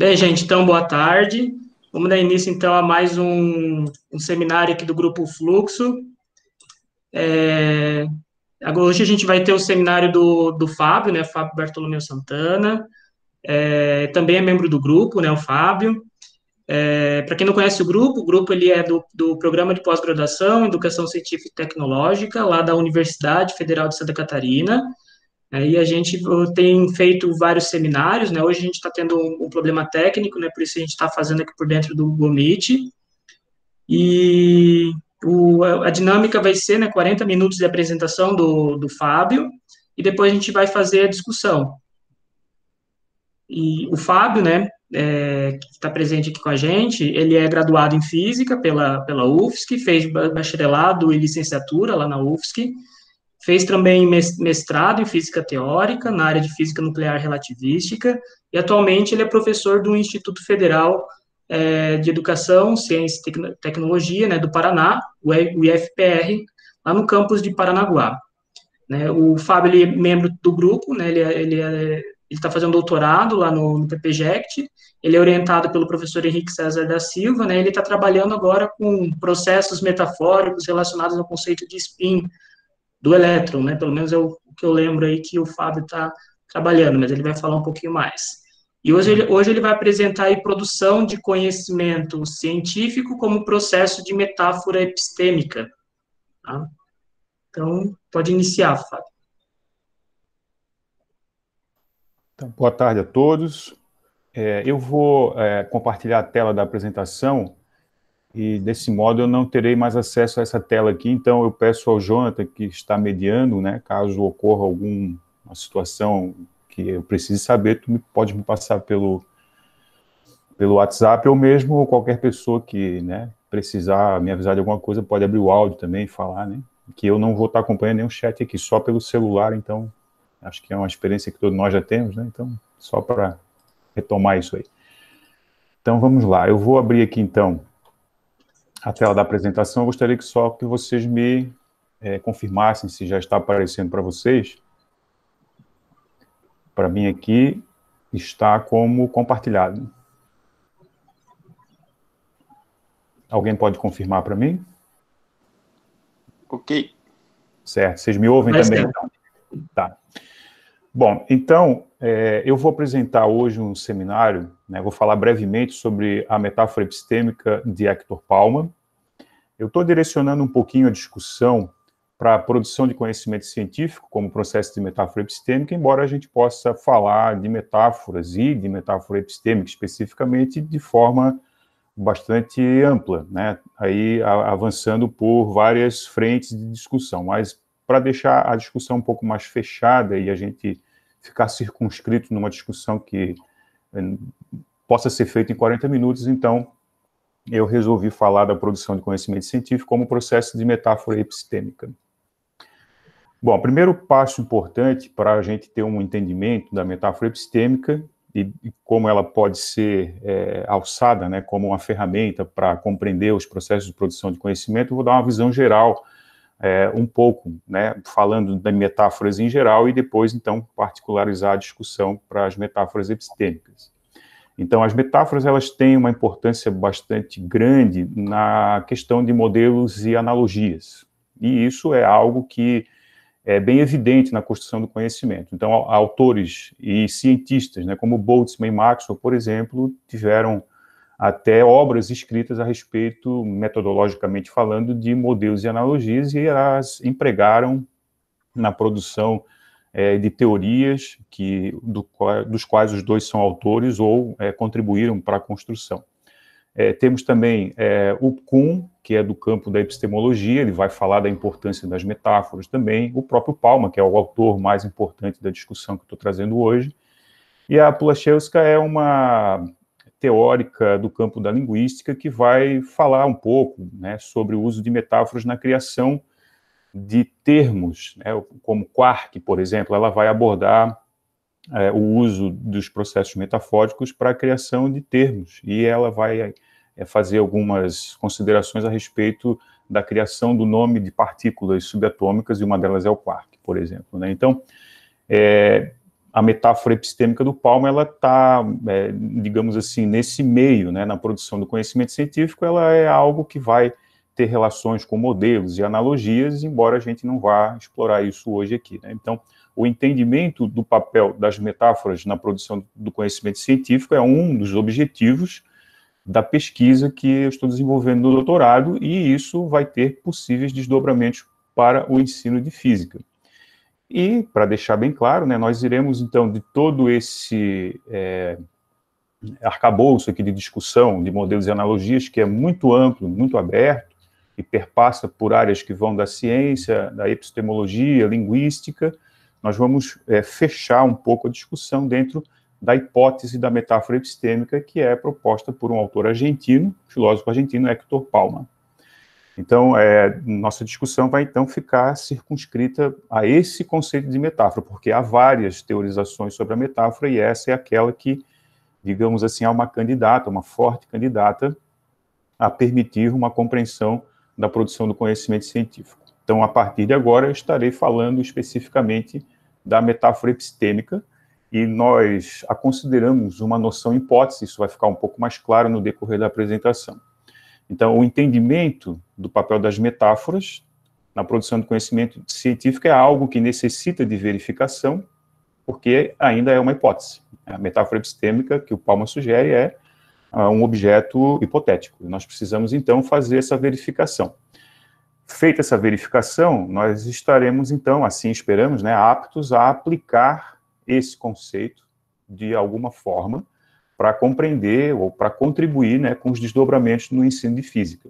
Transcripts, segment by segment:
Bem, gente, então boa tarde. Vamos dar início então a mais um, um seminário aqui do Grupo Fluxo. É, hoje a gente vai ter o seminário do, do Fábio, né? Fábio Bartolomeu Santana. É, também é membro do grupo, né? O Fábio. É, Para quem não conhece o grupo, o grupo ele é do, do programa de pós-graduação Educação Científica e Tecnológica lá da Universidade Federal de Santa Catarina. É, e a gente tem feito vários seminários, né? Hoje a gente está tendo um, um, problema técnico, né? Por isso a gente está fazendo aqui por dentro do Google Meet. E o, a dinâmica vai ser, né? 40 minutos de apresentação do, do Fábio e depois a gente vai fazer a discussão. E o Fábio, né? É, que está presente aqui com a gente, ele é graduado em Física pela, pela UFSC, fez bacharelado e licenciatura lá na UFSC, Fez também mestrado em física teórica na área de física nuclear relativística e atualmente ele é professor do Instituto Federal é, de Educação, Ciência e Tecnologia né, do Paraná, o IFPR, lá no campus de Paranaguá. Né, o Fábio ele é membro do grupo, né, ele, é, ele é, está fazendo doutorado lá no, no PPJECT, ele é orientado pelo professor Henrique César da Silva, né, ele está trabalhando agora com processos metafóricos relacionados ao conceito de spin do elétron, né? Pelo menos é o, que eu lembro aí que o Fábio está trabalhando, mas ele vai falar um pouquinho mais. E hoje ele, hoje ele vai apresentar aí produção de conhecimento científico como processo de metáfora epistêmica. Tá? Então, pode iniciar, Fábio. Então, boa tarde a todos. É, eu vou é, compartilhar a tela da apresentação e desse modo eu não terei mais acesso a essa tela aqui, então eu peço ao Jonathan, que está mediando, né, caso ocorra alguma situação que eu precise saber, tu pode me passar pelo, pelo WhatsApp, ou mesmo qualquer pessoa que né, precisar me avisar de alguma coisa, pode abrir o áudio também e falar, né, que eu não vou estar acompanhando nenhum chat aqui, só pelo celular, então acho que é uma experiência que todos nós já temos, né, então só para retomar isso aí. Então vamos lá, eu vou abrir aqui então a tela da apresentação, eu gostaria que só que vocês me é, confirmassem se já está aparecendo para vocês. Para mim aqui está como compartilhado. Alguém pode confirmar para mim? Ok. Certo, vocês me ouvem Mas também? Então? Tá. Bom, então, é, eu vou apresentar hoje um seminário, né, vou falar brevemente sobre a metáfora epistêmica de Hector Palma. Eu estou direcionando um pouquinho a discussão para a produção de conhecimento científico como processo de metáfora epistêmica, embora a gente possa falar de metáforas e de metáfora epistêmica especificamente de forma bastante ampla, né? aí avançando por várias frentes de discussão, mas para deixar a discussão um pouco mais fechada e a gente ficar circunscrito numa discussão que eh, possa ser feita em 40 minutos, então eu resolvi falar da produção de conhecimento científico como processo de metáfora epistêmica. Bom, o primeiro passo importante para a gente ter um entendimento da metáfora epistêmica e, e como ela pode ser é, alçada né, como uma ferramenta para compreender os processos de produção de conhecimento, eu vou dar uma visão geral é, um pouco, né, falando de metáforas em geral e depois, então, particularizar a discussão para as metáforas epistêmicas. Então, as metáforas elas têm uma importância bastante grande na questão de modelos e analogias. E isso é algo que é bem evidente na construção do conhecimento. Então, autores e cientistas, né, como Boltzmann e Maxwell, por exemplo, tiveram até obras escritas a respeito, metodologicamente falando, de modelos e analogias, e elas empregaram na produção é, de teorias que, do, dos quais os dois são autores ou é, contribuíram para a construção. É, temos também é, o Kuhn, que é do campo da epistemologia, ele vai falar da importância das metáforas também, o próprio Palma, que é o autor mais importante da discussão que estou trazendo hoje, e a Plachewska é uma teórica do campo da linguística que vai falar um pouco né, sobre o uso de metáforas na criação de termos, né, como quark, por exemplo, ela vai abordar é, o uso dos processos metafóricos para a criação de termos, e ela vai é, fazer algumas considerações a respeito da criação do nome de partículas subatômicas, e uma delas é o quark, por exemplo. Né? Então, é, a metáfora epistêmica do Palma, ela está, é, digamos assim, nesse meio, né, na produção do conhecimento científico, ela é algo que vai ter relações com modelos e analogias, embora a gente não vá explorar isso hoje aqui. Né? Então, o entendimento do papel das metáforas na produção do conhecimento científico é um dos objetivos da pesquisa que eu estou desenvolvendo no doutorado, e isso vai ter possíveis desdobramentos para o ensino de física. E, para deixar bem claro, né, nós iremos, então, de todo esse é, arcabouço aqui de discussão de modelos e analogias, que é muito amplo, muito aberto, e perpassa por áreas que vão da ciência, da epistemologia, linguística, nós vamos é, fechar um pouco a discussão dentro da hipótese da metáfora epistêmica que é proposta por um autor argentino, filósofo argentino, Hector Palma. Então, é, nossa discussão vai então ficar circunscrita a esse conceito de metáfora, porque há várias teorizações sobre a metáfora e essa é aquela que, digamos assim, é uma candidata, uma forte candidata a permitir uma compreensão da produção do conhecimento científico. Então, a partir de agora, eu estarei falando especificamente da metáfora epistêmica e nós a consideramos uma noção hipótese, isso vai ficar um pouco mais claro no decorrer da apresentação. Então, o entendimento do papel das metáforas na produção de conhecimento científico é algo que necessita de verificação, porque ainda é uma hipótese. A metáfora epistêmica que o Palma sugere é ah, um objeto hipotético. Nós precisamos, então, fazer essa verificação. Feita essa verificação, nós estaremos, então, assim esperamos, né, aptos a aplicar esse conceito de alguma forma para compreender ou para contribuir né, com os desdobramentos no ensino de física.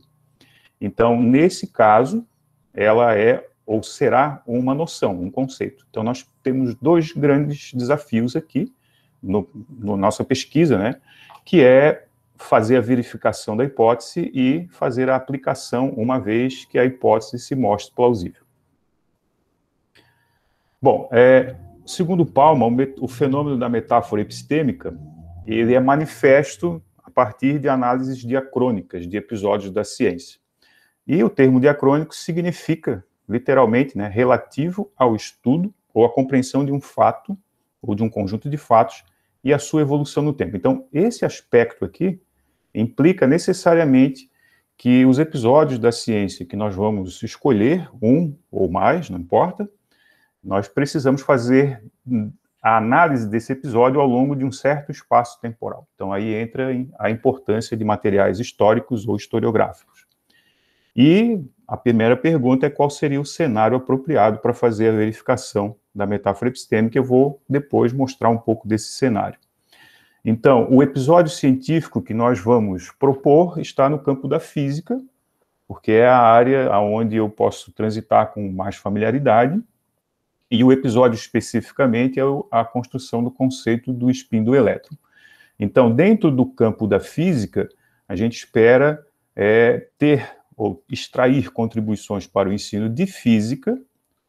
Então, nesse caso, ela é ou será uma noção, um conceito. Então, nós temos dois grandes desafios aqui no, no nossa pesquisa, né, que é fazer a verificação da hipótese e fazer a aplicação uma vez que a hipótese se mostre plausível. Bom, é, segundo Palma, o, o fenômeno da metáfora epistêmica ele é manifesto a partir de análises diacrônicas de episódios da ciência. E o termo diacrônico significa, literalmente, né, relativo ao estudo ou à compreensão de um fato ou de um conjunto de fatos e a sua evolução no tempo. Então, esse aspecto aqui implica necessariamente que os episódios da ciência que nós vamos escolher, um ou mais, não importa, nós precisamos fazer a análise desse episódio ao longo de um certo espaço temporal. Então, aí entra a importância de materiais históricos ou historiográficos. E a primeira pergunta é qual seria o cenário apropriado para fazer a verificação da metáfora epistêmica. Eu vou depois mostrar um pouco desse cenário. Então, o episódio científico que nós vamos propor está no campo da física, porque é a área onde eu posso transitar com mais familiaridade e o episódio especificamente é a construção do conceito do spin do elétron. Então, dentro do campo da física, a gente espera é, ter ou extrair contribuições para o ensino de física,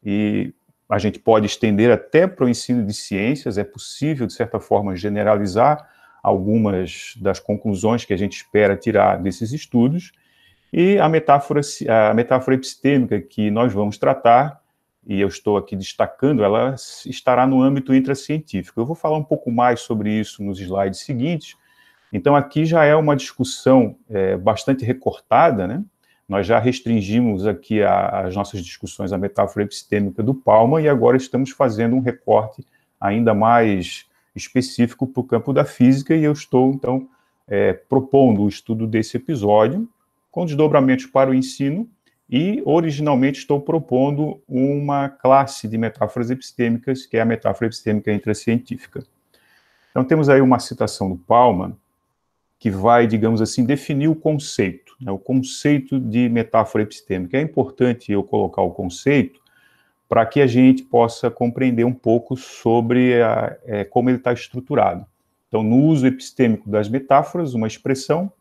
e a gente pode estender até para o ensino de ciências, é possível, de certa forma, generalizar algumas das conclusões que a gente espera tirar desses estudos, e a metáfora, a metáfora epistêmica que nós vamos tratar e eu estou aqui destacando, ela estará no âmbito intracientífico. Eu vou falar um pouco mais sobre isso nos slides seguintes. Então, aqui já é uma discussão é, bastante recortada, né? Nós já restringimos aqui a, as nossas discussões à metáfora epistêmica do Palma e agora estamos fazendo um recorte ainda mais específico para o campo da física e eu estou, então, é, propondo o estudo desse episódio com desdobramentos para o ensino e, originalmente, estou propondo uma classe de metáforas epistêmicas, que é a metáfora epistêmica intracientífica. Então, temos aí uma citação do Palma, que vai, digamos assim, definir o conceito, né, o conceito de metáfora epistêmica. É importante eu colocar o conceito para que a gente possa compreender um pouco sobre a, é, como ele está estruturado. Então, no uso epistêmico das metáforas, uma expressão,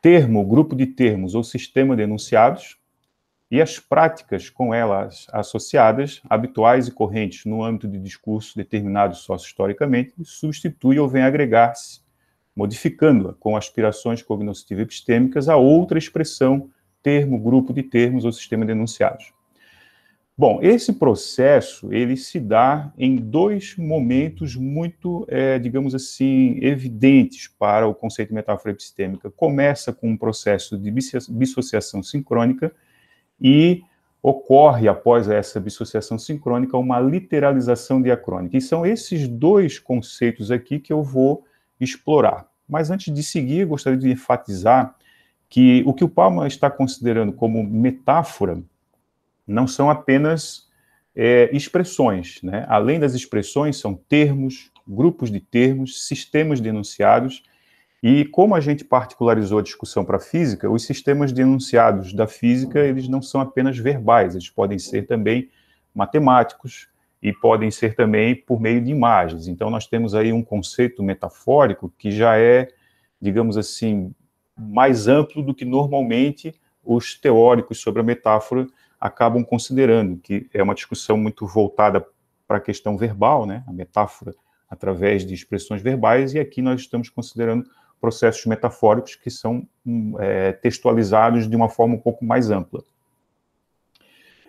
termo, grupo de termos ou sistema de enunciados, e as práticas com elas associadas, habituais e correntes no âmbito de discurso determinado socio-historicamente, substitui ou vem agregar-se, modificando-a com aspirações cognoscitivo-epistêmicas a outra expressão, termo, grupo de termos ou sistema de enunciados. Bom, esse processo, ele se dá em dois momentos muito, é, digamos assim, evidentes para o conceito de metáfora epistêmica. Começa com um processo de bissociação sincrônica, e ocorre, após essa dissociação sincrônica, uma literalização diacrônica. E são esses dois conceitos aqui que eu vou explorar. Mas antes de seguir, gostaria de enfatizar que o que o Palma está considerando como metáfora não são apenas é, expressões. Né? Além das expressões, são termos, grupos de termos, sistemas denunciados e como a gente particularizou a discussão para a física, os sistemas denunciados da física, eles não são apenas verbais, eles podem ser também matemáticos e podem ser também por meio de imagens. Então nós temos aí um conceito metafórico que já é, digamos assim, mais amplo do que normalmente os teóricos sobre a metáfora acabam considerando, que é uma discussão muito voltada para a questão verbal, né? A metáfora através de expressões verbais e aqui nós estamos considerando processos metafóricos que são hum, é, textualizados de uma forma um pouco mais ampla.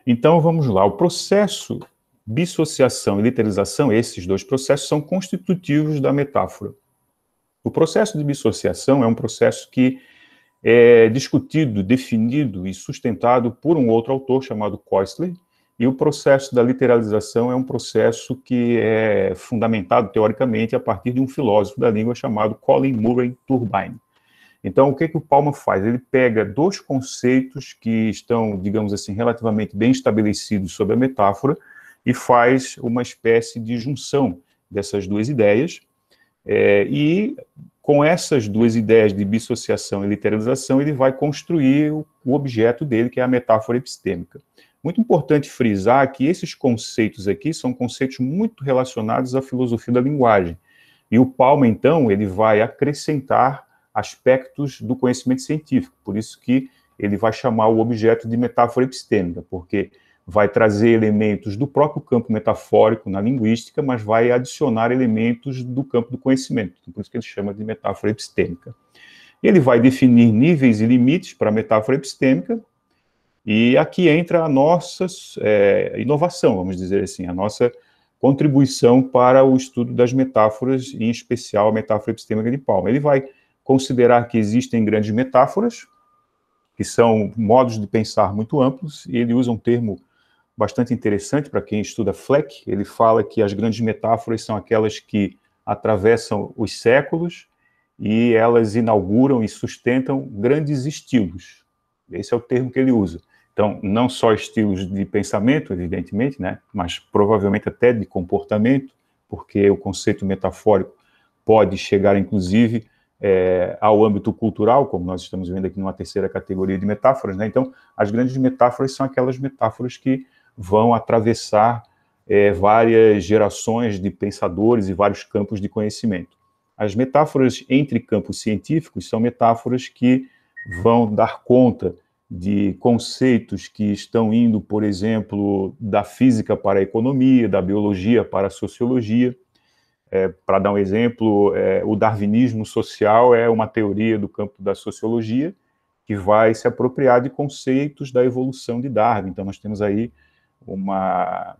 Então, vamos lá. O processo dissociação e literalização, esses dois processos, são constitutivos da metáfora. O processo de dissociação é um processo que é discutido, definido e sustentado por um outro autor chamado Koestler, e o processo da literalização é um processo que é fundamentado teoricamente a partir de um filósofo da língua chamado Colin Murray Turbine. Então, o que, que o Palma faz? Ele pega dois conceitos que estão, digamos assim, relativamente bem estabelecidos sobre a metáfora e faz uma espécie de junção dessas duas ideias. É, e com essas duas ideias de bissociação e literalização, ele vai construir o, o objeto dele, que é a metáfora epistêmica. Muito importante frisar que esses conceitos aqui são conceitos muito relacionados à filosofia da linguagem. E o Palma, então, ele vai acrescentar aspectos do conhecimento científico, por isso que ele vai chamar o objeto de metáfora epistêmica, porque vai trazer elementos do próprio campo metafórico na linguística, mas vai adicionar elementos do campo do conhecimento, então, por isso que ele chama de metáfora epistêmica. Ele vai definir níveis e limites para a metáfora epistêmica, e aqui entra a nossa é, inovação, vamos dizer assim, a nossa contribuição para o estudo das metáforas, em especial a metáfora epistêmica de Palma. Ele vai considerar que existem grandes metáforas, que são modos de pensar muito amplos, e ele usa um termo bastante interessante para quem estuda Fleck, ele fala que as grandes metáforas são aquelas que atravessam os séculos e elas inauguram e sustentam grandes estilos. Esse é o termo que ele usa. Então, não só estilos de pensamento, evidentemente, né, mas provavelmente até de comportamento, porque o conceito metafórico pode chegar, inclusive, é, ao âmbito cultural, como nós estamos vendo aqui numa terceira categoria de metáforas. Né? Então, as grandes metáforas são aquelas metáforas que vão atravessar é, várias gerações de pensadores e vários campos de conhecimento. As metáforas entre campos científicos são metáforas que vão dar conta de conceitos que estão indo, por exemplo, da física para a economia, da biologia para a sociologia. É, para dar um exemplo, é, o darwinismo social é uma teoria do campo da sociologia que vai se apropriar de conceitos da evolução de Darwin. Então, nós temos aí uma,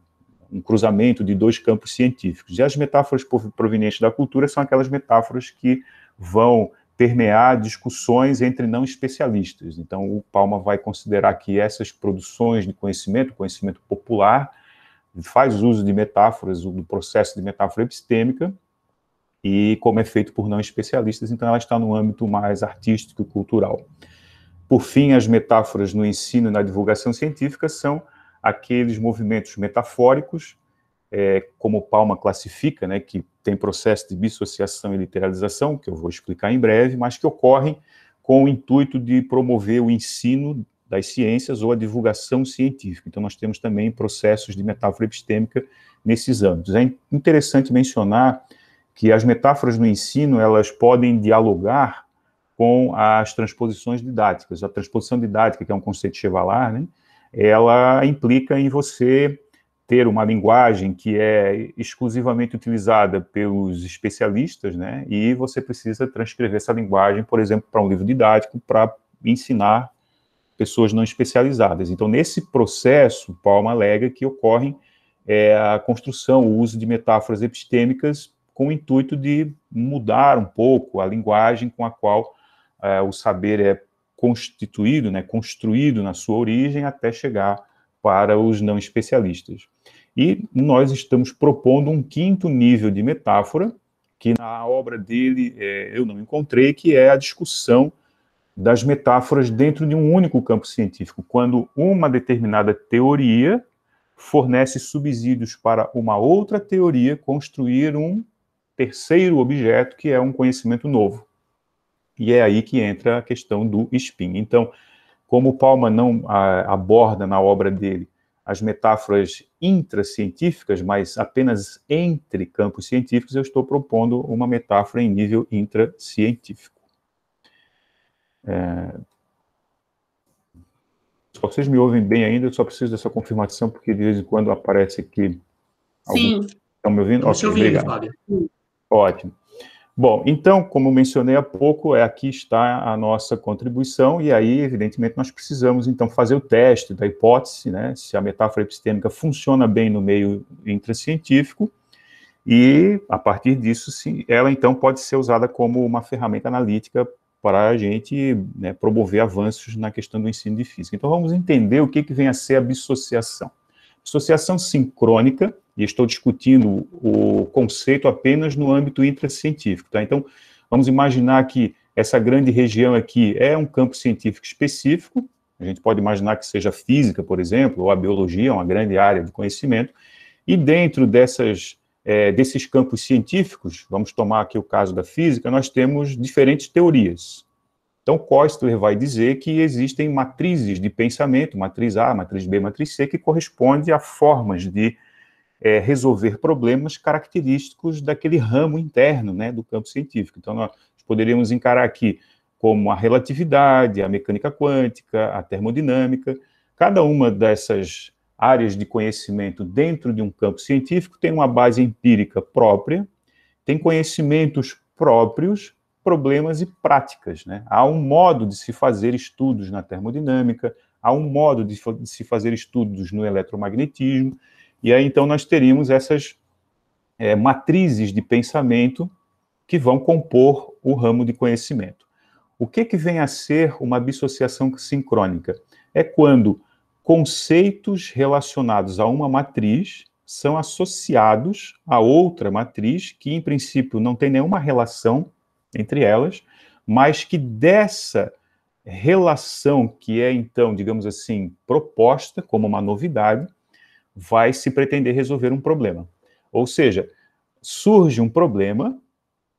um cruzamento de dois campos científicos. E as metáforas provenientes da cultura são aquelas metáforas que vão permear discussões entre não especialistas. Então, o Palma vai considerar que essas produções de conhecimento, conhecimento popular, faz uso de metáforas, do processo de metáfora epistêmica, e como é feito por não especialistas, então ela está no âmbito mais artístico e cultural. Por fim, as metáforas no ensino e na divulgação científica são aqueles movimentos metafóricos é, como Palma classifica, né, que tem processo de dissociação e literalização, que eu vou explicar em breve, mas que ocorrem com o intuito de promover o ensino das ciências ou a divulgação científica. Então, nós temos também processos de metáfora epistêmica nesses âmbitos. É interessante mencionar que as metáforas no ensino elas podem dialogar com as transposições didáticas. A transposição didática, que é um conceito de Chevalar, né, ela implica em você ter uma linguagem que é exclusivamente utilizada pelos especialistas, né? E você precisa transcrever essa linguagem, por exemplo, para um livro didático, para ensinar pessoas não especializadas. Então, nesse processo, Palma alega que ocorrem é, a construção, o uso de metáforas epistêmicas com o intuito de mudar um pouco a linguagem com a qual é, o saber é constituído, né, construído na sua origem até chegar para os não especialistas. E nós estamos propondo um quinto nível de metáfora, que na obra dele é, eu não encontrei, que é a discussão das metáforas dentro de um único campo científico, quando uma determinada teoria fornece subsídios para uma outra teoria construir um terceiro objeto que é um conhecimento novo. E é aí que entra a questão do spin. Então, como Palma não a, ah, aborda na obra dele as metáforas intracientíficas, mas apenas entre campos científicos, eu estou propondo uma metáfora em nível intracientífico. É... Vocês me ouvem bem ainda? Eu só preciso dessa confirmação, porque de vez em quando aparece aqui. Sim. Estão me ouvindo? ouvindo, Fábio. Ótimo. Bom, então, como mencionei há pouco, é aqui está a nossa contribuição, e aí, evidentemente, nós precisamos, então, fazer o teste da hipótese, né, se a metáfora epistêmica funciona bem no meio intracientífico, e, a partir disso, sim, ela, então, pode ser usada como uma ferramenta analítica para a gente né, promover avanços na questão do ensino de física. Então, vamos entender o que, que vem a ser a dissociação. Dissociação sincrônica e estou discutindo o conceito apenas no âmbito intracientífico, tá? Então, vamos imaginar que essa grande região aqui é um campo científico específico, a gente pode imaginar que seja física, por exemplo, ou a biologia, é uma grande área de conhecimento, e dentro dessas, é, desses campos científicos, vamos tomar aqui o caso da física, nós temos diferentes teorias. Então, Kostler vai dizer que existem matrizes de pensamento, matriz A, matriz B, matriz C, que correspondem a formas de é, resolver problemas característicos daquele ramo interno né, do campo científico. Então, nós poderíamos encarar aqui como a relatividade, a mecânica quântica, a termodinâmica. Cada uma dessas áreas de conhecimento dentro de um campo científico tem uma base empírica própria, tem conhecimentos próprios, problemas e práticas. Né? Há um modo de se fazer estudos na termodinâmica, há um modo de, de se fazer estudos no eletromagnetismo. E aí, então, nós teríamos essas é, matrizes de pensamento que vão compor o ramo de conhecimento. O que, que vem a ser uma dissociação sincrônica? É quando conceitos relacionados a uma matriz são associados a outra matriz que, em princípio, não tem nenhuma relação entre elas, mas que dessa relação que é, então, digamos assim, proposta como uma novidade, vai se pretender resolver um problema. Ou seja, surge um problema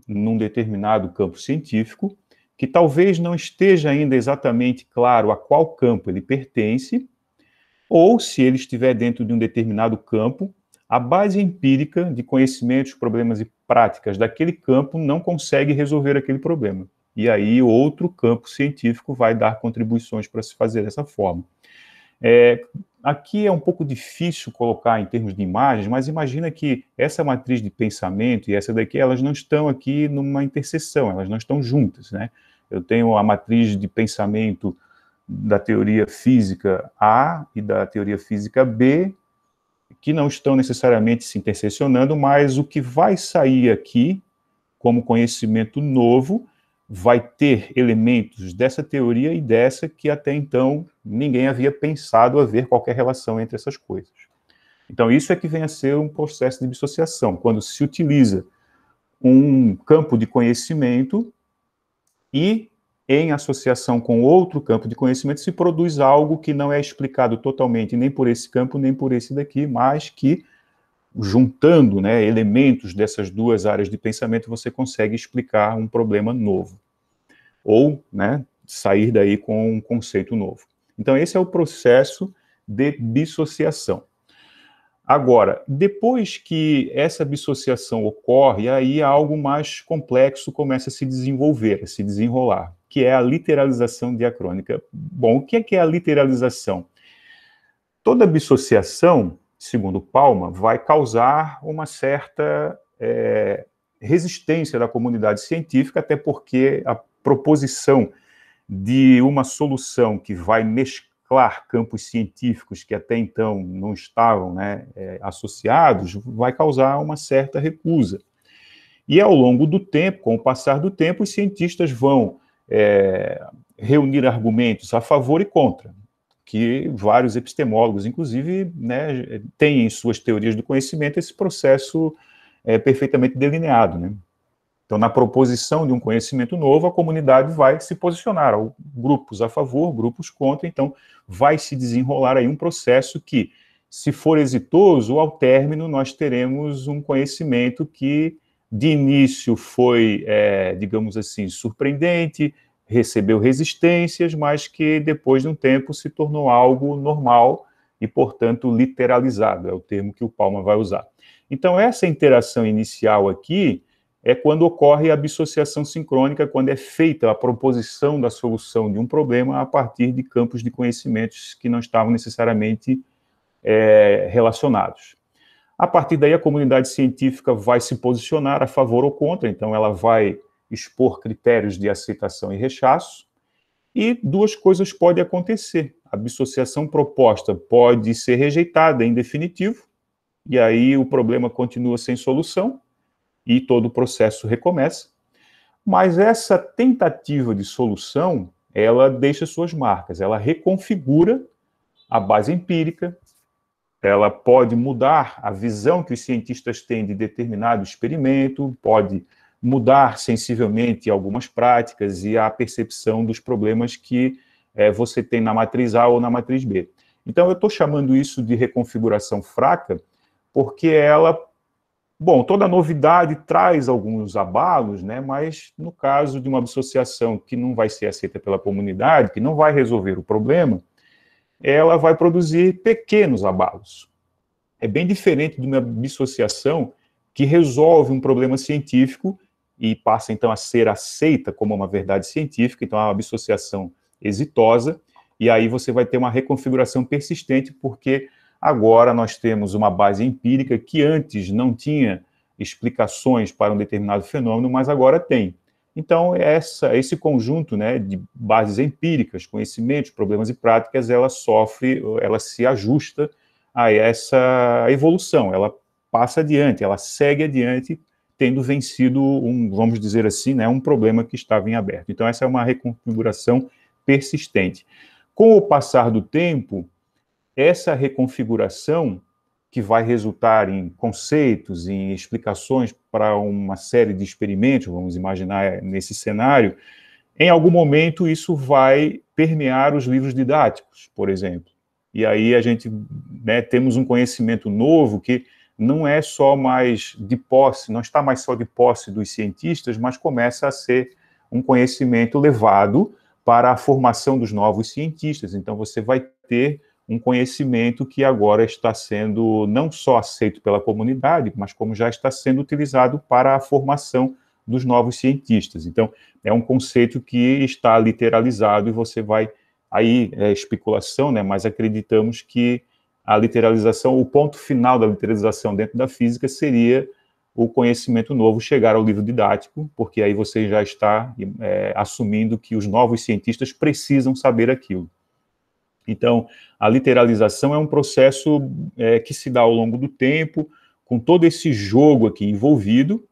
num determinado campo científico que talvez não esteja ainda exatamente claro a qual campo ele pertence, ou se ele estiver dentro de um determinado campo, a base empírica de conhecimentos, problemas e práticas daquele campo não consegue resolver aquele problema. E aí outro campo científico vai dar contribuições para se fazer dessa forma. É, Aqui é um pouco difícil colocar em termos de imagens, mas imagina que essa matriz de pensamento e essa daqui, elas não estão aqui numa interseção, elas não estão juntas, né? Eu tenho a matriz de pensamento da teoria física A e da teoria física B, que não estão necessariamente se interseccionando, mas o que vai sair aqui como conhecimento novo vai ter elementos dessa teoria e dessa que até então ninguém havia pensado haver qualquer relação entre essas coisas. Então, isso é que vem a ser um processo de dissociação, quando se utiliza um campo de conhecimento e, em associação com outro campo de conhecimento, se produz algo que não é explicado totalmente nem por esse campo, nem por esse daqui, mas que juntando né, elementos dessas duas áreas de pensamento, você consegue explicar um problema novo. Ou né, sair daí com um conceito novo. Então, esse é o processo de dissociação. Agora, depois que essa dissociação ocorre, aí algo mais complexo começa a se desenvolver, a se desenrolar, que é a literalização diacrônica. Bom, o que é, que é a literalização? Toda dissociação segundo Palma, vai causar uma certa é, resistência da comunidade científica, até porque a proposição de uma solução que vai mesclar campos científicos que até então não estavam né, é, associados vai causar uma certa recusa. E ao longo do tempo, com o passar do tempo, os cientistas vão é, reunir argumentos a favor e contra que vários epistemólogos, inclusive, né, têm em suas teorias do conhecimento esse processo é, perfeitamente delineado. Né? Então, na proposição de um conhecimento novo, a comunidade vai se posicionar, grupos a favor, grupos contra, então vai se desenrolar aí um processo que, se for exitoso, ao término nós teremos um conhecimento que de início foi, é, digamos assim, surpreendente, recebeu resistências, mas que depois de um tempo se tornou algo normal e, portanto, literalizado é o termo que o Palma vai usar. Então, essa interação inicial aqui é quando ocorre a dissociação sincrônica, quando é feita a proposição da solução de um problema a partir de campos de conhecimentos que não estavam necessariamente é, relacionados. A partir daí, a comunidade científica vai se posicionar a favor ou contra, então ela vai expor critérios de aceitação e rechaço. E duas coisas podem acontecer. A dissociação proposta pode ser rejeitada em definitivo, e aí o problema continua sem solução e todo o processo recomeça. Mas essa tentativa de solução, ela deixa suas marcas, ela reconfigura a base empírica, ela pode mudar a visão que os cientistas têm de determinado experimento, pode mudar sensivelmente algumas práticas e a percepção dos problemas que é, você tem na matriz A ou na matriz B. Então, eu estou chamando isso de reconfiguração fraca, porque ela, bom, toda novidade traz alguns abalos, né? mas no caso de uma dissociação que não vai ser aceita pela comunidade, que não vai resolver o problema, ela vai produzir pequenos abalos. É bem diferente de uma dissociação que resolve um problema científico e passa então a ser aceita como uma verdade científica, então há é uma dissociação exitosa, e aí você vai ter uma reconfiguração persistente, porque agora nós temos uma base empírica que antes não tinha explicações para um determinado fenômeno, mas agora tem. Então, essa, esse conjunto né, de bases empíricas, conhecimentos, problemas e práticas, ela sofre, ela se ajusta a essa evolução, ela passa adiante, ela segue adiante tendo vencido um, vamos dizer assim, né, um problema que estava em aberto. Então essa é uma reconfiguração persistente. Com o passar do tempo, essa reconfiguração que vai resultar em conceitos, em explicações para uma série de experimentos, vamos imaginar é, nesse cenário, em algum momento isso vai permear os livros didáticos, por exemplo. E aí a gente né, temos um conhecimento novo que não é só mais de posse, não está mais só de posse dos cientistas, mas começa a ser um conhecimento levado para a formação dos novos cientistas. Então, você vai ter um conhecimento que agora está sendo não só aceito pela comunidade, mas como já está sendo utilizado para a formação dos novos cientistas. Então, é um conceito que está literalizado e você vai. Aí é especulação, né? mas acreditamos que a literalização, o ponto final da literalização dentro da física seria o conhecimento novo chegar ao livro didático, porque aí você já está é, assumindo que os novos cientistas precisam saber aquilo. Então, a literalização é um processo é, que se dá ao longo do tempo, com todo esse jogo aqui envolvido,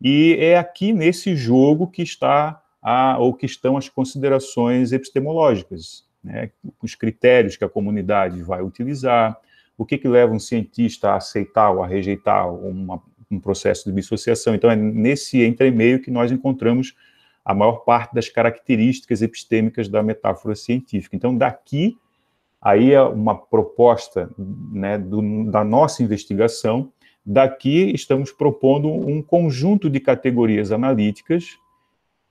e é aqui nesse jogo que está a, ou que estão as considerações epistemológicas né, os critérios que a comunidade vai utilizar, o que, que leva um cientista a aceitar ou a rejeitar uma, um processo de dissociação. Então, é nesse entremeio que nós encontramos a maior parte das características epistêmicas da metáfora científica. Então, daqui, aí é uma proposta né, do, da nossa investigação, daqui estamos propondo um conjunto de categorias analíticas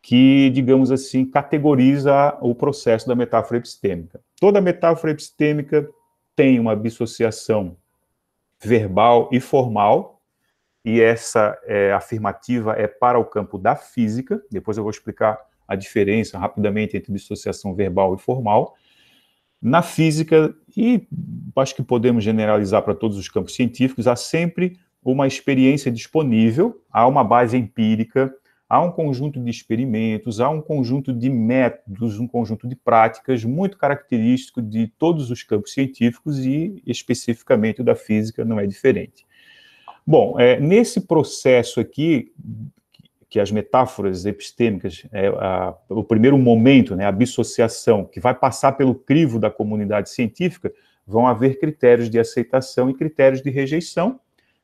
que, digamos assim, categoriza o processo da metáfora epistêmica. Toda metáfora epistêmica tem uma dissociação verbal e formal, e essa é, afirmativa é para o campo da física. Depois eu vou explicar a diferença rapidamente entre dissociação verbal e formal. Na física, e acho que podemos generalizar para todos os campos científicos, há sempre uma experiência disponível, há uma base empírica há um conjunto de experimentos, há um conjunto de métodos, um conjunto de práticas muito característico de todos os campos científicos e especificamente da física não é diferente. Bom, é, nesse processo aqui, que as metáforas epistêmicas, é, a, o primeiro momento, né, a dissociação, que vai passar pelo crivo da comunidade científica, vão haver critérios de aceitação e critérios de rejeição,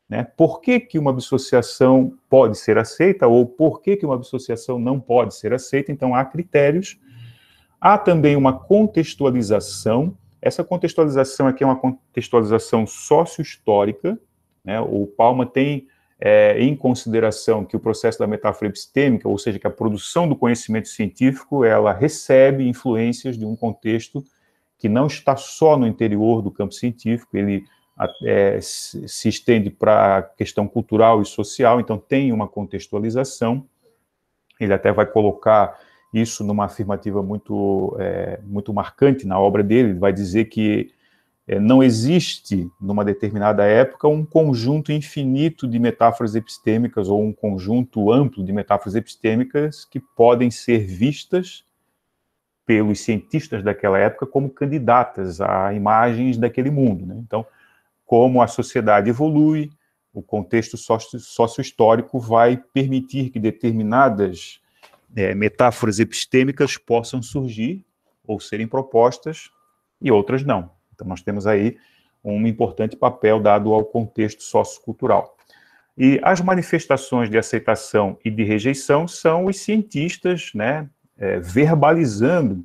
né? Por que, que uma dissociação pode ser aceita ou por que, que uma dissociação não pode ser aceita? Então, há critérios. Há também uma contextualização. Essa contextualização aqui é uma contextualização socio-histórica. Né? O Palma tem é, em consideração que o processo da metáfora epistêmica, ou seja, que a produção do conhecimento científico, ela recebe influências de um contexto que não está só no interior do campo científico, ele é, se estende para a questão cultural e social, então tem uma contextualização. Ele até vai colocar isso numa afirmativa muito, é, muito marcante na obra dele, ele vai dizer que é, não existe, numa determinada época, um conjunto infinito de metáforas epistêmicas ou um conjunto amplo de metáforas epistêmicas que podem ser vistas pelos cientistas daquela época como candidatas a imagens daquele mundo. Né? Então, como a sociedade evolui, o contexto sócio-histórico vai permitir que determinadas é, metáforas epistêmicas possam surgir ou serem propostas e outras não. Então, nós temos aí um importante papel dado ao contexto sociocultural. E as manifestações de aceitação e de rejeição são os cientistas né, é, verbalizando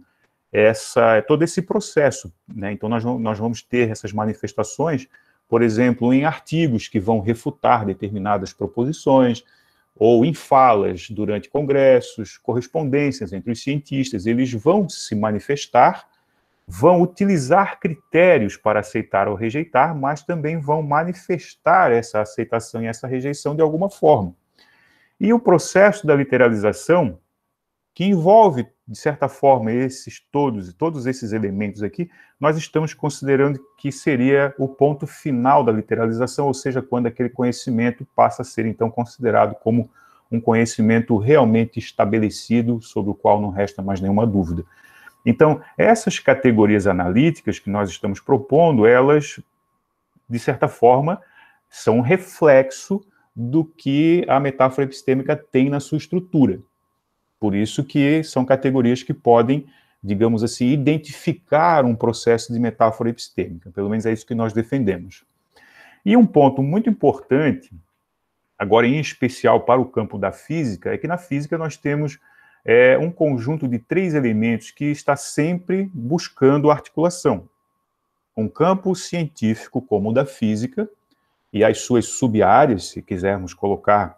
essa, todo esse processo. Né? Então, nós, nós vamos ter essas manifestações por exemplo, em artigos que vão refutar determinadas proposições, ou em falas durante congressos, correspondências entre os cientistas, eles vão se manifestar, vão utilizar critérios para aceitar ou rejeitar, mas também vão manifestar essa aceitação e essa rejeição de alguma forma. E o processo da literalização que envolve, de certa forma, esses todos e todos esses elementos aqui, nós estamos considerando que seria o ponto final da literalização, ou seja, quando aquele conhecimento passa a ser então considerado como um conhecimento realmente estabelecido, sobre o qual não resta mais nenhuma dúvida. Então, essas categorias analíticas que nós estamos propondo, elas, de certa forma, são um reflexo do que a metáfora epistêmica tem na sua estrutura. Por isso que são categorias que podem, digamos assim, identificar um processo de metáfora epistêmica. Pelo menos é isso que nós defendemos. E um ponto muito importante, agora em especial para o campo da física, é que na física nós temos é, um conjunto de três elementos que está sempre buscando articulação. Um campo científico como o da física e as suas sub-áreas, se quisermos colocar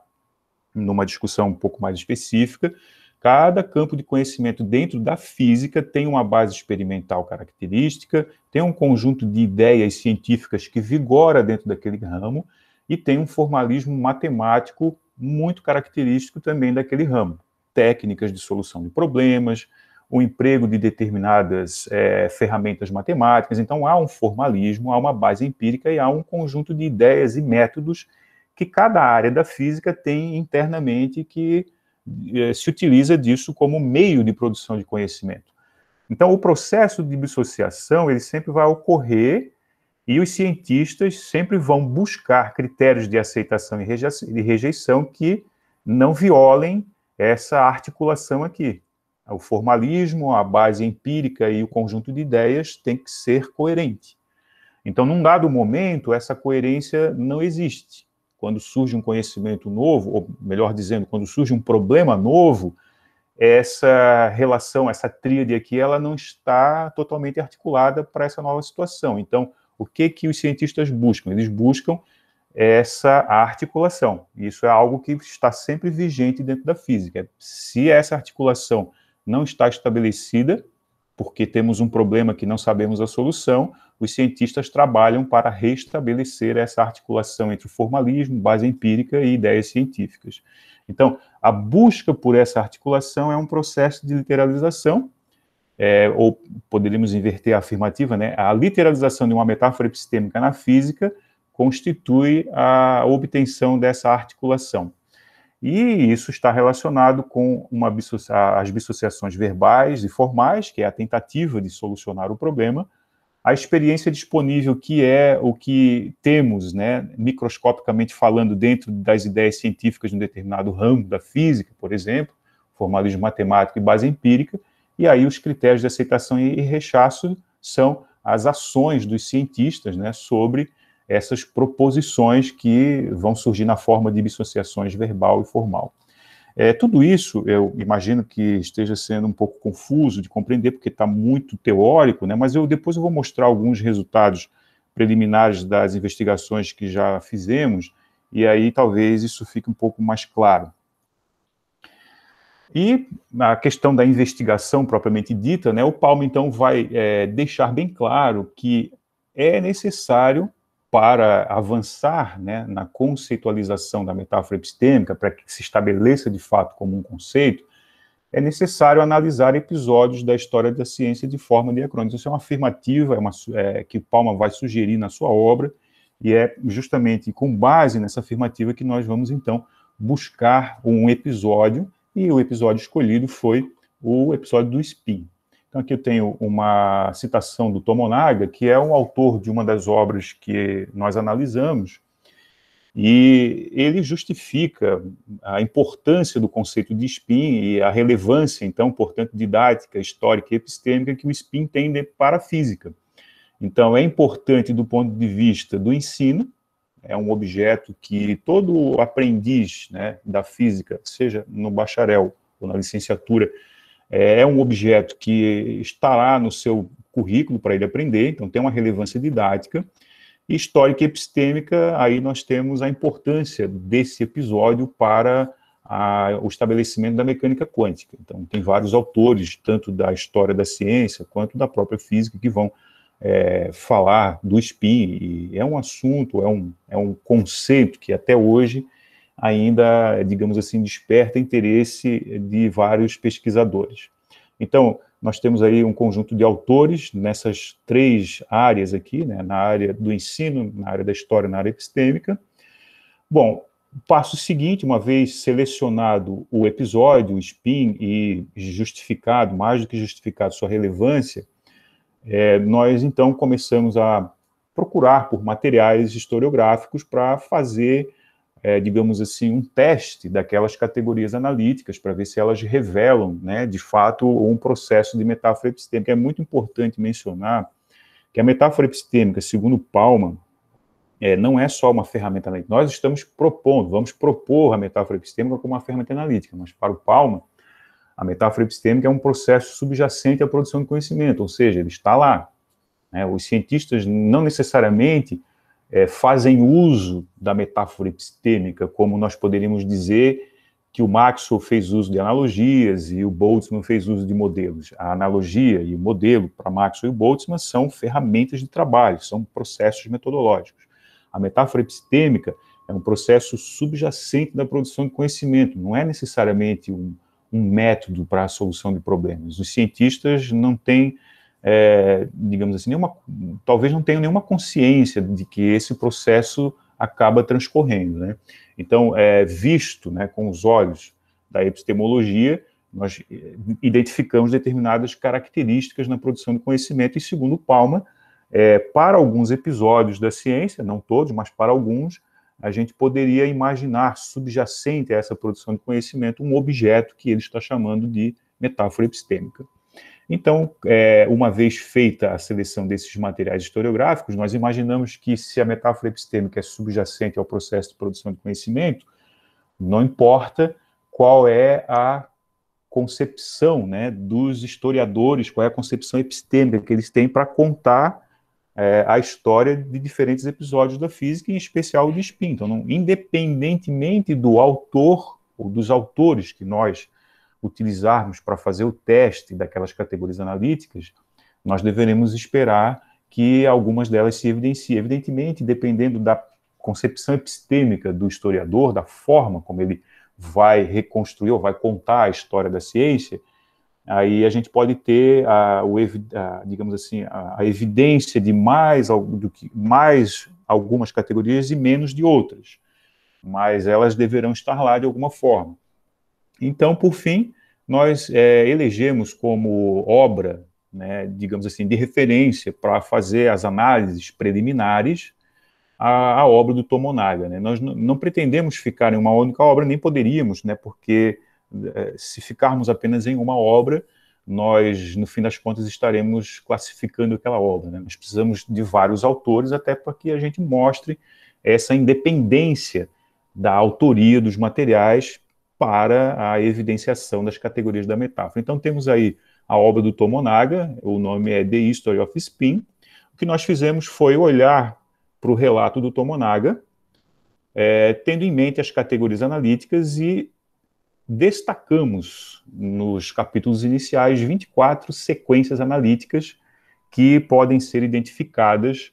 numa discussão um pouco mais específica, Cada campo de conhecimento dentro da física tem uma base experimental característica, tem um conjunto de ideias científicas que vigora dentro daquele ramo e tem um formalismo matemático muito característico também daquele ramo. Técnicas de solução de problemas, o emprego de determinadas é, ferramentas matemáticas. Então, há um formalismo, há uma base empírica e há um conjunto de ideias e métodos que cada área da física tem internamente que é, se utiliza disso como meio de produção de conhecimento. Então, o processo de dissociação ele sempre vai ocorrer e os cientistas sempre vão buscar critérios de aceitação e rejeição que não violem essa articulação aqui. O formalismo, a base empírica e o conjunto de ideias tem que ser coerente. Então, num dado momento, essa coerência não existe quando surge um conhecimento novo, ou melhor dizendo, quando surge um problema novo, essa relação, essa tríade aqui, ela não está totalmente articulada para essa nova situação. Então, o que que os cientistas buscam? Eles buscam essa articulação. Isso é algo que está sempre vigente dentro da física. Se essa articulação não está estabelecida, porque temos um problema que não sabemos a solução, os cientistas trabalham para restabelecer essa articulação entre o formalismo, base empírica e ideias científicas. Então, a busca por essa articulação é um processo de literalização, é, ou poderíamos inverter a afirmativa, né? A literalização de uma metáfora epistêmica na física constitui a obtenção dessa articulação. E isso está relacionado com uma as dissociações verbais e formais, que é a tentativa de solucionar o problema, a experiência disponível, que é o que temos, né, microscopicamente falando, dentro das ideias científicas de um determinado ramo da física, por exemplo, formado de matemática e base empírica, e aí os critérios de aceitação e rechaço são as ações dos cientistas né, sobre essas proposições que vão surgir na forma de dissociações verbal e formal. É, tudo isso, eu imagino que esteja sendo um pouco confuso de compreender, porque está muito teórico, né? mas eu depois eu vou mostrar alguns resultados preliminares das investigações que já fizemos, e aí talvez isso fique um pouco mais claro. E a questão da investigação propriamente dita, né, o Palma, então, vai é, deixar bem claro que é necessário para avançar né, na conceitualização da metáfora epistêmica, para que se estabeleça de fato como um conceito, é necessário analisar episódios da história da ciência de forma diacrônica. Isso é uma afirmativa é uma, é, que Palma vai sugerir na sua obra, e é justamente com base nessa afirmativa que nós vamos, então, buscar um episódio, e o episódio escolhido foi o episódio do espinho. Então, aqui eu tenho uma citação do Tomonaga, que é um autor de uma das obras que nós analisamos, e ele justifica a importância do conceito de spin e a relevância, então, portanto, didática, histórica e epistêmica que o spin tem para a física. Então, é importante do ponto de vista do ensino, é um objeto que todo aprendiz né, da física, seja no bacharel ou na licenciatura, é, é um objeto que estará no seu currículo para ele aprender, então tem uma relevância didática. E histórica e epistêmica, aí nós temos a importância desse episódio para a, o estabelecimento da mecânica quântica. Então, tem vários autores, tanto da história da ciência quanto da própria física, que vão é, falar do spin. E é um assunto, é um, é um conceito que até hoje ainda, digamos assim, desperta interesse de vários pesquisadores. Então, nós temos aí um conjunto de autores nessas três áreas aqui, né, na área do ensino, na área da história, na área epistêmica. Bom, passo seguinte, uma vez selecionado o episódio, o spin, e justificado, mais do que justificado, sua relevância, é, nós então começamos a procurar por materiais historiográficos para fazer é, digamos assim, um teste daquelas categorias analíticas para ver se elas revelam, né, de fato, um processo de metáfora epistêmica. É muito importante mencionar que a metáfora epistêmica, segundo Palma, é, não é só uma ferramenta analítica. Nós estamos propondo, vamos propor a metáfora epistêmica como uma ferramenta analítica, mas para o Palma, a metáfora epistêmica é um processo subjacente à produção de conhecimento, ou seja, ele está lá. Né? Os cientistas não necessariamente é, fazem uso da metáfora epistêmica, como nós poderíamos dizer que o Maxwell fez uso de analogias e o Boltzmann fez uso de modelos. A analogia e o modelo para Maxwell e Boltzmann são ferramentas de trabalho, são processos metodológicos. A metáfora epistêmica é um processo subjacente da produção de conhecimento, não é necessariamente um, um método para a solução de problemas. Os cientistas não têm é, digamos assim, nenhuma, talvez não tenham nenhuma consciência de que esse processo acaba transcorrendo. Né? Então, é, visto né, com os olhos da epistemologia, nós é, identificamos determinadas características na produção de conhecimento, e segundo Palma, é, para alguns episódios da ciência, não todos, mas para alguns, a gente poderia imaginar subjacente a essa produção de conhecimento um objeto que ele está chamando de metáfora epistêmica. Então, é, uma vez feita a seleção desses materiais historiográficos, nós imaginamos que se a metáfora epistêmica é subjacente ao processo de produção de conhecimento, não importa qual é a concepção né, dos historiadores, qual é a concepção epistêmica que eles têm para contar é, a história de diferentes episódios da física, em especial de Spin. Então, independentemente do autor ou dos autores que nós utilizarmos para fazer o teste daquelas categorias analíticas, nós deveremos esperar que algumas delas se evidenciem. Evidentemente, dependendo da concepção epistêmica do historiador, da forma como ele vai reconstruir ou vai contar a história da ciência, aí a gente pode ter a, o, a, digamos assim a, a, evidência de mais do que mais algumas categorias e menos de outras mas elas deverão estar lá de alguma forma então, por fim, nós é, elegemos como obra, né, digamos assim, de referência para fazer as análises preliminares a, a obra do Tomonaga. Né? Nós não pretendemos ficar em uma única obra, nem poderíamos, né, porque é, se ficarmos apenas em uma obra, nós, no fim das contas, estaremos classificando aquela obra. Né? Nós precisamos de vários autores até para que a gente mostre essa independência da autoria dos materiais para a evidenciação das categorias da metáfora. Então temos aí a obra do Tomonaga, o nome é The History of Spin. O que nós fizemos foi olhar para o relato do Tomonaga, é, tendo em mente as categorias analíticas e destacamos nos capítulos iniciais 24 sequências analíticas que podem ser identificadas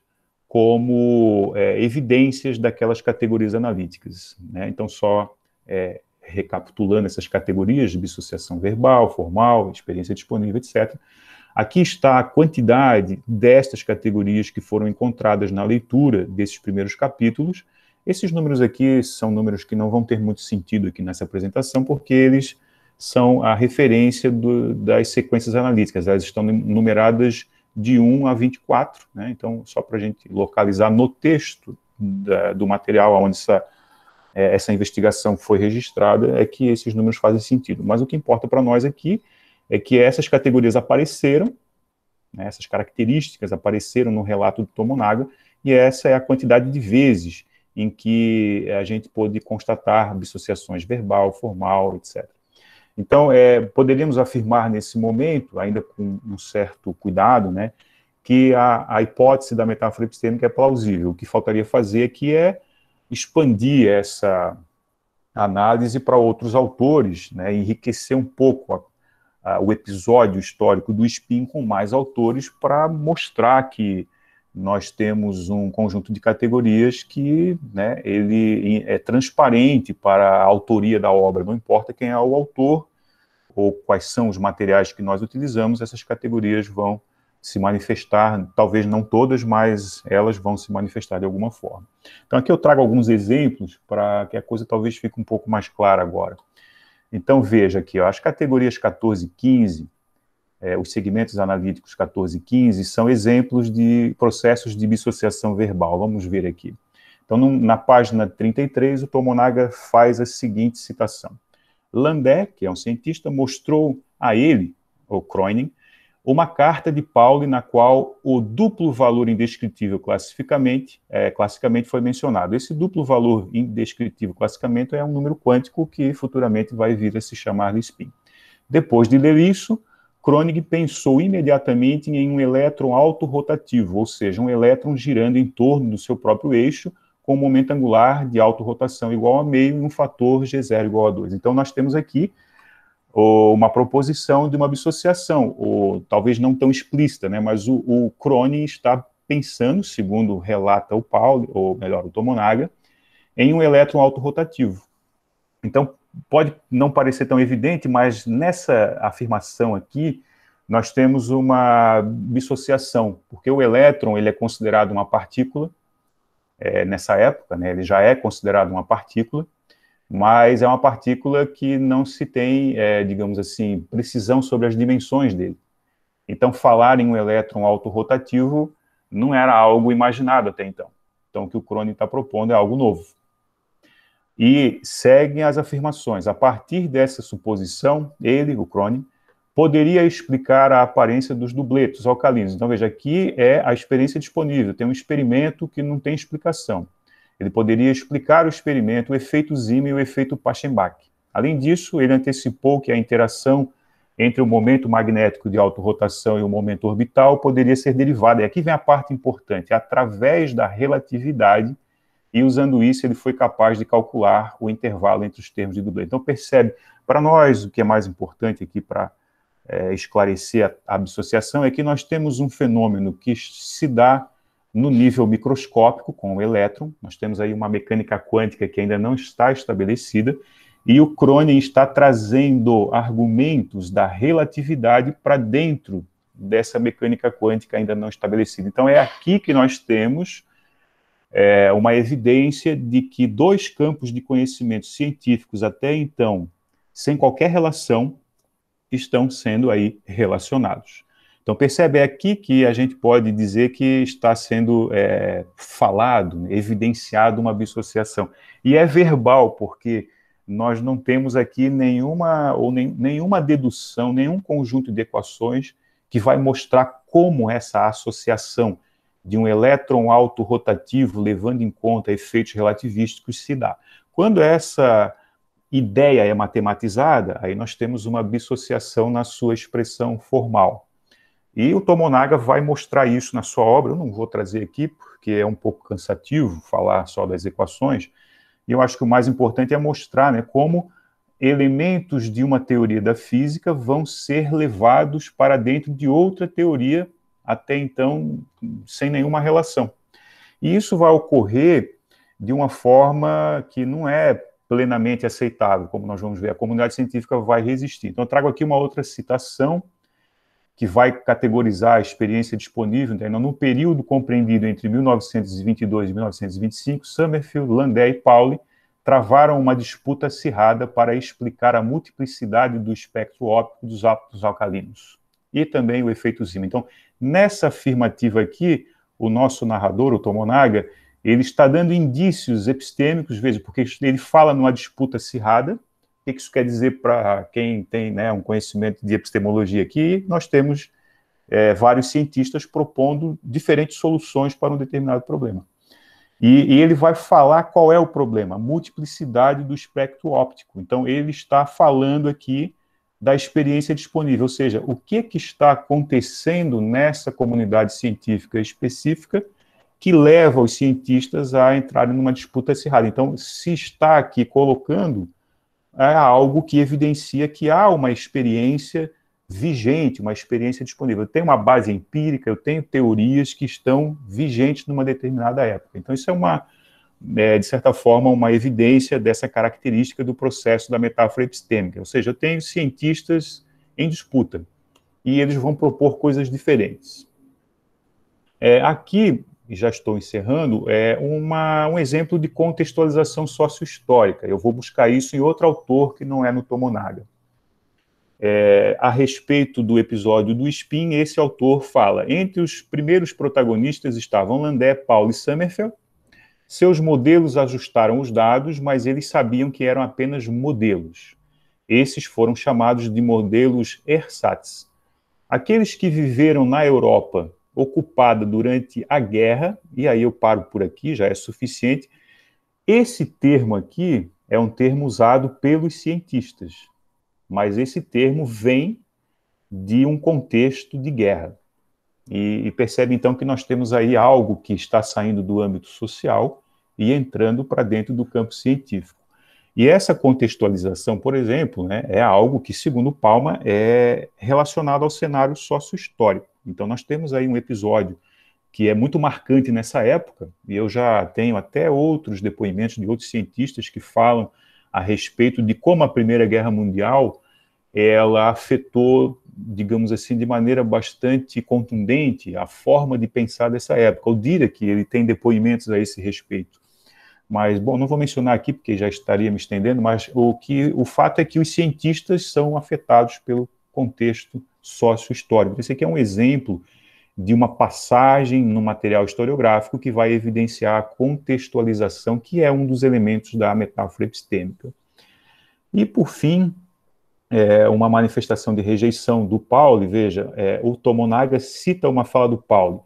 como é, evidências daquelas categorias analíticas. Né? Então, só é, recapitulando essas categorias de dissociação verbal, formal, experiência disponível, etc. Aqui está a quantidade destas categorias que foram encontradas na leitura desses primeiros capítulos. Esses números aqui são números que não vão ter muito sentido aqui nessa apresentação, porque eles são a referência do, das sequências analíticas. Elas estão numeradas de 1 a 24, né? então, só para a gente localizar no texto da, do material onde essa é, essa investigação foi registrada, é que esses números fazem sentido. Mas o que importa para nós aqui é que essas categorias apareceram, né, essas características apareceram no relato do Tomonaga, e essa é a quantidade de vezes em que a gente pôde constatar dissociações verbal, formal, etc. Então, é, poderíamos afirmar nesse momento, ainda com um certo cuidado, né, que a, a hipótese da metáfora epistêmica é plausível. O que faltaria fazer aqui é expandir essa análise para outros autores, né, enriquecer um pouco a, a, o episódio histórico do Spin com mais autores para mostrar que nós temos um conjunto de categorias que né, ele é transparente para a autoria da obra, não importa quem é o autor ou quais são os materiais que nós utilizamos, essas categorias vão se manifestar, talvez não todas, mas elas vão se manifestar de alguma forma. Então aqui eu trago alguns exemplos para que a coisa talvez fique um pouco mais clara agora. Então veja aqui, ó, as categorias 14 e 15, é, os segmentos analíticos 14 e 15 são exemplos de processos de dissociação verbal. Vamos ver aqui. Então num, na página 33, o Tomonaga faz a seguinte citação. Landé, que é um cientista, mostrou a ele, o Kroening, uma carta de Pauli na qual o duplo valor indescritível classificamente, é, classicamente foi mencionado. Esse duplo valor indescritível classicamente é um número quântico que futuramente vai vir a se chamar de spin. Depois de ler isso, Kronig pensou imediatamente em um elétron autorrotativo, ou seja, um elétron girando em torno do seu próprio eixo, com um momento angular de autorrotação igual a meio e um fator G0 igual a 2. Então, nós temos aqui ou uma proposição de uma dissociação, ou talvez não tão explícita, né, mas o, o Cronin está pensando, segundo relata o Paulo, ou melhor, o Tomonaga, em um elétron autorrotativo. Então, pode não parecer tão evidente, mas nessa afirmação aqui, nós temos uma dissociação, porque o elétron ele é considerado uma partícula, é, nessa época, né, ele já é considerado uma partícula, mas é uma partícula que não se tem, é, digamos assim, precisão sobre as dimensões dele. Então, falar em um elétron autorrotativo não era algo imaginado até então. Então, o que o Cronin está propondo é algo novo. E seguem as afirmações. A partir dessa suposição, ele, o Cronin, poderia explicar a aparência dos dubletos alcalinos. Então, veja, aqui é a experiência disponível, tem um experimento que não tem explicação. Ele poderia explicar o experimento, o efeito Zima e o efeito Pachenbach. Além disso, ele antecipou que a interação entre o momento magnético de autorrotação e o momento orbital poderia ser derivada. E aqui vem a parte importante: através da relatividade, e usando isso, ele foi capaz de calcular o intervalo entre os termos de Doudou. Então, percebe, para nós, o que é mais importante aqui para é, esclarecer a, a, dissociação é que nós temos um fenômeno que se dá no nível microscópico com o elétron. Nós temos aí uma mecânica quântica que ainda não está estabelecida, e o Cronin está trazendo argumentos da relatividade para dentro dessa mecânica quântica ainda não estabelecida. Então, é aqui que nós temos é, uma evidência de que dois campos de conhecimento científicos até então, sem qualquer relação, estão sendo aí relacionados. Então, percebe é aqui que a gente pode dizer que está sendo é, falado, evidenciado uma dissociação. E é verbal, porque nós não temos aqui nenhuma, ou nem, nenhuma dedução, nenhum conjunto de equações que vai mostrar como essa associação de um elétron autorrotativo, levando em conta efeitos relativísticos, se dá. Quando essa ideia é matematizada, aí nós temos uma dissociação na sua expressão formal. E o Tomonaga vai mostrar isso na sua obra. Eu não vou trazer aqui, porque é um pouco cansativo falar só das equações. E eu acho que o mais importante é mostrar né, como elementos de uma teoria da física vão ser levados para dentro de outra teoria, até então sem nenhuma relação. E isso vai ocorrer de uma forma que não é plenamente aceitável, como nós vamos ver, a comunidade científica vai resistir. Então, eu trago aqui uma outra citação que vai categorizar a experiência disponível então, né? no período compreendido entre 1922 e 1925, Summerfield, Landé e Pauli travaram uma disputa acirrada para explicar a multiplicidade do espectro óptico dos átomos alcalinos e também o efeito Zima. Então, nessa afirmativa aqui, o nosso narrador, o Tomonaga, ele está dando indícios epistêmicos, veja, porque ele fala numa disputa acirrada, o que isso quer dizer para quem tem né, um conhecimento de epistemologia aqui? Nós temos é, vários cientistas propondo diferentes soluções para um determinado problema. E, e, ele vai falar qual é o problema, a multiplicidade do espectro óptico. Então, ele está falando aqui da experiência disponível, ou seja, o que, que está acontecendo nessa comunidade científica específica que leva os cientistas a entrarem numa disputa acirrada. Então, se está aqui colocando é algo que evidencia que há uma experiência vigente, uma experiência disponível. Eu tenho uma base empírica, eu tenho teorias que estão vigentes numa determinada época. Então, isso é uma, é, de certa forma, uma evidência dessa característica do processo da metáfora epistêmica. Ou seja, eu tenho cientistas em disputa e eles vão propor coisas diferentes. É, aqui, e já estou encerrando, é uma, um exemplo de contextualização sociohistórica. Eu vou buscar isso em outro autor que não é no Tomonaga. É, a respeito do episódio do Spin, esse autor fala: entre os primeiros protagonistas estavam Landé, Paulo e Sommerfeld. Seus modelos ajustaram os dados, mas eles sabiam que eram apenas modelos. Esses foram chamados de modelos ersatz. Aqueles que viveram na Europa ocupada durante a guerra, e aí eu paro por aqui, já é suficiente. Esse termo aqui é um termo usado pelos cientistas, mas esse termo vem de um contexto de guerra. E, e, percebe então que nós temos aí algo que está saindo do âmbito social e entrando para dentro do campo científico. E essa contextualização, por exemplo, né, é algo que, segundo Palma, é relacionado ao cenário sócio-histórico. Então, nós temos aí um episódio que é muito marcante nessa época, e eu já tenho até outros depoimentos de outros cientistas que falam a respeito de como a Primeira Guerra Mundial ela afetou, digamos assim, de maneira bastante contundente a forma de pensar dessa época. O Dira que ele tem depoimentos a esse respeito. Mas, bom, não vou mencionar aqui porque já estaria me estendendo, mas o, que, o fato é que os cientistas são afetados pelo contexto sócio-histórico. Então, esse aqui é um exemplo de uma passagem no material historiográfico que vai evidenciar a contextualização, que é um dos elementos da metáfora epistêmica. E, por fim, é, uma manifestação de rejeição do Pauli, veja, é, o Tomonaga cita uma fala do Paulo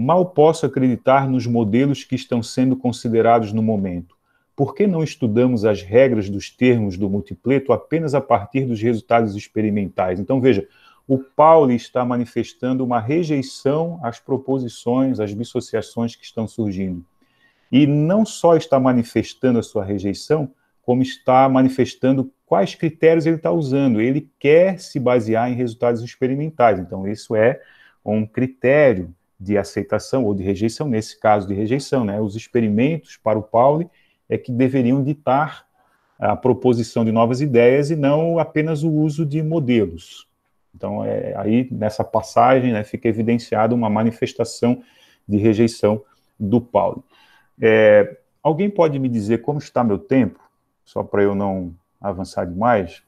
Mal posso acreditar nos modelos que estão sendo considerados no momento. Por que não estudamos as regras dos termos do multipleto apenas a partir dos resultados experimentais? Então, veja, o Pauli está manifestando uma rejeição às proposições, às dissociações que estão surgindo. E não só está manifestando a sua rejeição, como está manifestando quais critérios ele está usando. Ele quer se basear em resultados experimentais. Então, isso é um critério de aceitação ou de rejeição, nesse caso de rejeição, né? Os experimentos para o Pauli é que deveriam ditar a proposição de novas ideias e não apenas o uso de modelos. Então, é, aí nessa passagem né, fica evidenciada uma manifestação de rejeição do Pauli. É, alguém pode me dizer como está meu tempo, só para eu não avançar demais?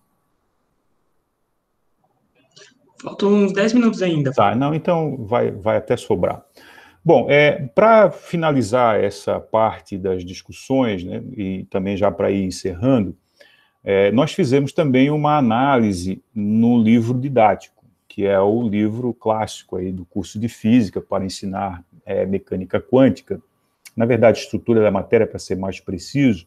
Faltam uns 10 minutos ainda. Tá, não, então vai, vai até sobrar. Bom, é, para finalizar essa parte das discussões, né, e também já para ir encerrando, é, nós fizemos também uma análise no livro didático, que é o livro clássico aí do curso de Física para ensinar é, mecânica quântica, na verdade, estrutura da matéria, para ser mais preciso,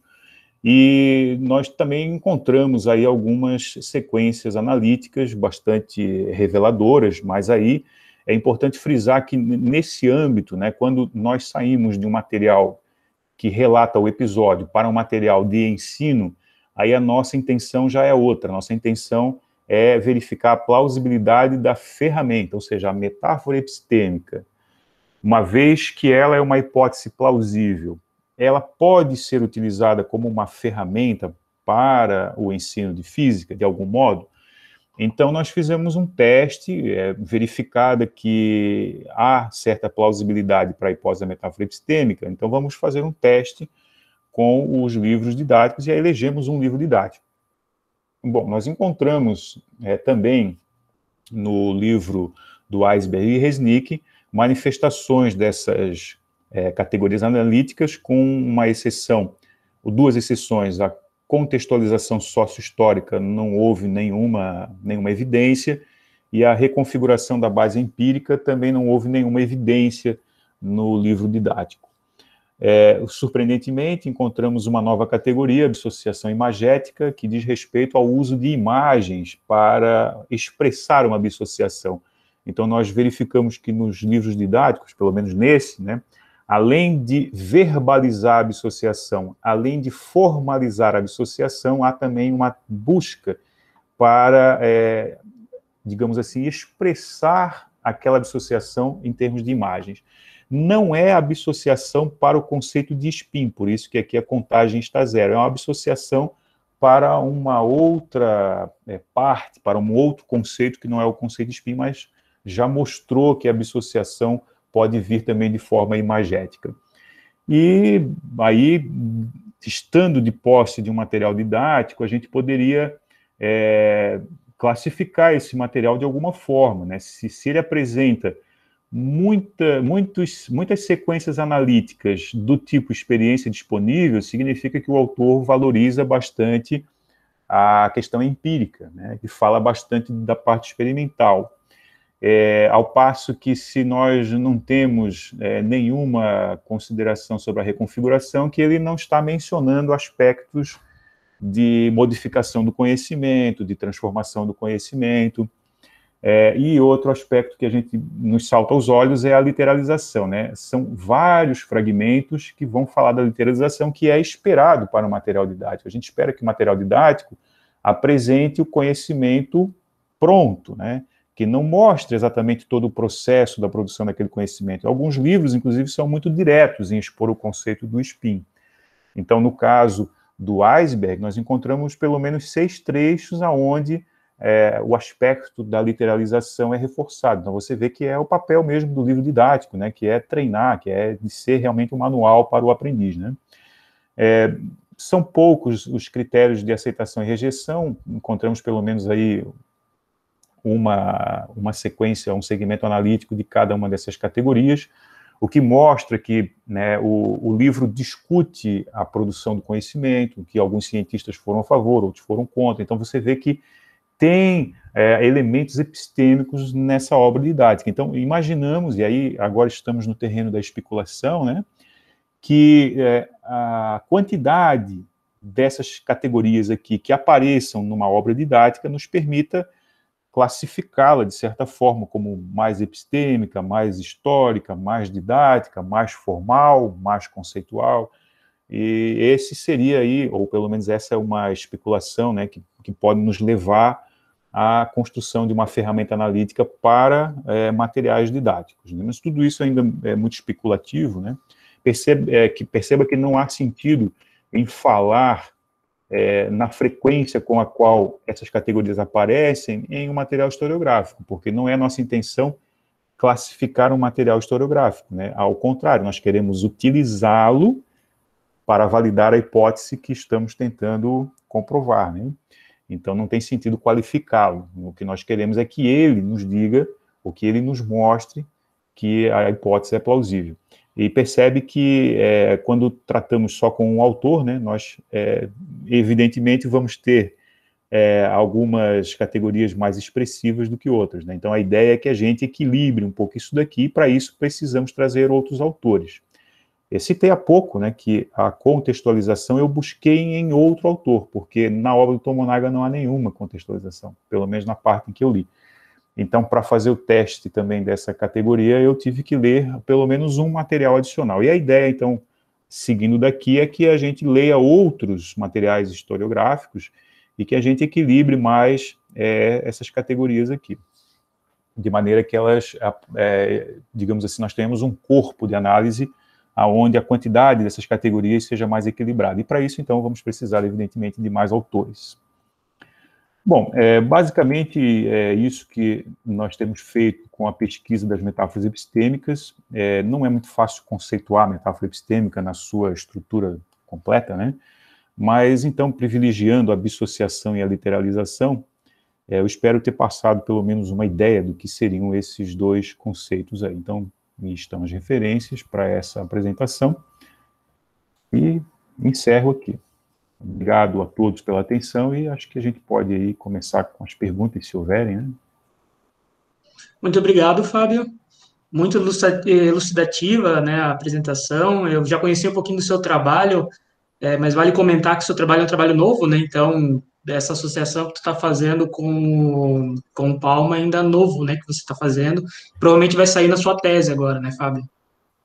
e nós também encontramos aí algumas sequências analíticas bastante reveladoras, mas aí é importante frisar que nesse âmbito, né, quando nós saímos de um material que relata o episódio para um material de ensino, aí a nossa intenção já é outra. A nossa intenção é verificar a plausibilidade da ferramenta, ou seja, a metáfora epistêmica, uma vez que ela é uma hipótese plausível ela pode ser utilizada como uma ferramenta para o ensino de física, de algum modo? Então, nós fizemos um teste, é, verificada que há certa plausibilidade para a hipótese da metáfora epistêmica, então vamos fazer um teste com os livros didáticos e aí elegemos um livro didático. Bom, nós encontramos é, também no livro do Eisberg e Resnick manifestações dessas é, categorias analíticas, com uma exceção, duas exceções, a contextualização sócio-histórica não houve nenhuma, nenhuma evidência, e a reconfiguração da base empírica também não houve nenhuma evidência no livro didático. É, surpreendentemente, encontramos uma nova categoria, dissociação imagética, que diz respeito ao uso de imagens para expressar uma dissociação. Então, nós verificamos que nos livros didáticos, pelo menos nesse, né, Além de verbalizar a dissociação, além de formalizar a dissociação, há também uma busca para, é, digamos assim, expressar aquela dissociação em termos de imagens. Não é absociação para o conceito de spin, por isso que aqui a contagem está zero, é uma absociação para uma outra é, parte, para um outro conceito que não é o conceito de spin, mas já mostrou que a absociação pode vir também de forma imagética. E aí, estando de posse de um material didático, a gente poderia é, classificar esse material de alguma forma, né? Se, se ele apresenta muita, muitos, muitas sequências analíticas do tipo experiência disponível, significa que o autor valoriza bastante a questão empírica, né? fala bastante da parte experimental. É, ao passo que, se nós não temos é, nenhuma consideração sobre a reconfiguração, que ele não está mencionando aspectos de modificação do conhecimento, de transformação do conhecimento. É, e outro aspecto que a gente nos salta aos olhos é a literalização, né? São vários fragmentos que vão falar da literalização que é esperado para o material didático. A gente espera que o material didático apresente o conhecimento pronto, né? que não mostra exatamente todo o processo da produção daquele conhecimento. Alguns livros, inclusive, são muito diretos em expor o conceito do spin. Então, no caso do iceberg, nós encontramos pelo menos seis trechos aonde é, o aspecto da literalização é reforçado. Então, você vê que é o papel mesmo do livro didático, né, que é treinar, que é de ser realmente um manual para o aprendiz. Né? É, são poucos os critérios de aceitação e rejeição, encontramos pelo menos aí uma, uma sequência, um segmento analítico de cada uma dessas categorias, o que mostra que né, o, o, livro discute a produção do conhecimento, que alguns cientistas foram a favor, outros foram contra. Então, você vê que tem é, elementos epistêmicos nessa obra didática. Então, imaginamos, e aí agora estamos no terreno da especulação, né, que é, a quantidade dessas categorias aqui que apareçam numa obra didática nos permita classificá-la, de certa forma, como mais epistêmica, mais histórica, mais didática, mais formal, mais conceitual. E esse seria aí, ou pelo menos essa é uma especulação né, que, que pode nos levar à construção de uma ferramenta analítica para é, materiais didáticos. Né? Mas tudo isso ainda é muito especulativo. Né? Perceba, é, que, perceba que não há sentido em falar é, na frequência com a qual essas categorias aparecem em um material historiográfico, porque não é nossa intenção classificar um material historiográfico, né? Ao contrário, nós queremos utilizá-lo para validar a hipótese que estamos tentando comprovar, né? Então não tem sentido qualificá-lo. O que nós queremos é que ele nos diga, o que ele nos mostre que a hipótese é plausível e percebe que é, quando tratamos só com um autor, né, nós é, evidentemente vamos ter é, algumas categorias mais expressivas do que outras. Né? Então a ideia é que a gente equilibre um pouco isso daqui, e para isso precisamos trazer outros autores. Eu citei há pouco né, que a contextualização eu busquei em outro autor, porque na obra do Tomonaga não há nenhuma contextualização, pelo menos na parte em que eu li. Então, para fazer o teste também dessa categoria, eu tive que ler pelo menos um material adicional. E a ideia, então, seguindo daqui, é que a gente leia outros materiais historiográficos e que a gente equilibre mais é, essas categorias aqui. De maneira que elas, é, digamos assim, nós tenhamos um corpo de análise aonde a quantidade dessas categorias seja mais equilibrada. E para isso, então, vamos precisar, evidentemente, de mais autores. Bom, é, basicamente é isso que nós temos feito com a pesquisa das metáforas epistêmicas. É, não é muito fácil conceituar a metáfora epistêmica na sua estrutura completa, né? Mas então, privilegiando a dissociação e a literalização, é, eu espero ter passado pelo menos uma ideia do que seriam esses dois conceitos aí. Então, estão as referências para essa apresentação e encerro aqui. Obrigado a todos pela atenção e acho que a gente pode aí começar com as perguntas, se houverem. Né? Muito obrigado, Fábio. Muito elucidativa né, a apresentação. Eu já conheci um pouquinho do seu trabalho, é, mas vale comentar que o seu trabalho é um trabalho novo, né? Então, dessa associação que tu está fazendo com, com o Palma é ainda novo, né, que você está fazendo, provavelmente vai sair na sua tese agora, né, Fábio?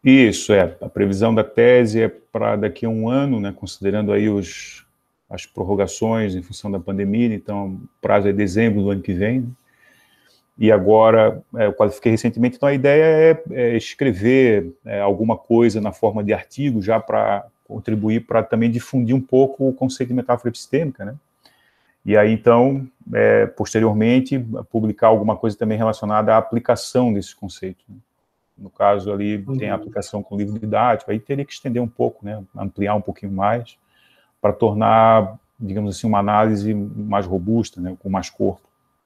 Isso, é. A previsão da tese é para daqui a um ano, né, considerando aí os, as prorrogações em função da pandemia, então o prazo é dezembro do ano que vem. Né? E agora é, eu qualifiquei recentemente, então a ideia é, é escrever é, alguma coisa na forma de artigo, já para contribuir para também difundir um pouco o conceito de metáfora epistêmica, né? E aí, então, é, posteriormente, publicar alguma coisa também relacionada à aplicação desse conceito. Né? No caso ali, uhum. tem a uhum. aplicação com livro didático, aí teria que estender um pouco, né? Ampliar um pouquinho mais para tornar, digamos assim, uma análise mais robusta, né, com mais corpo.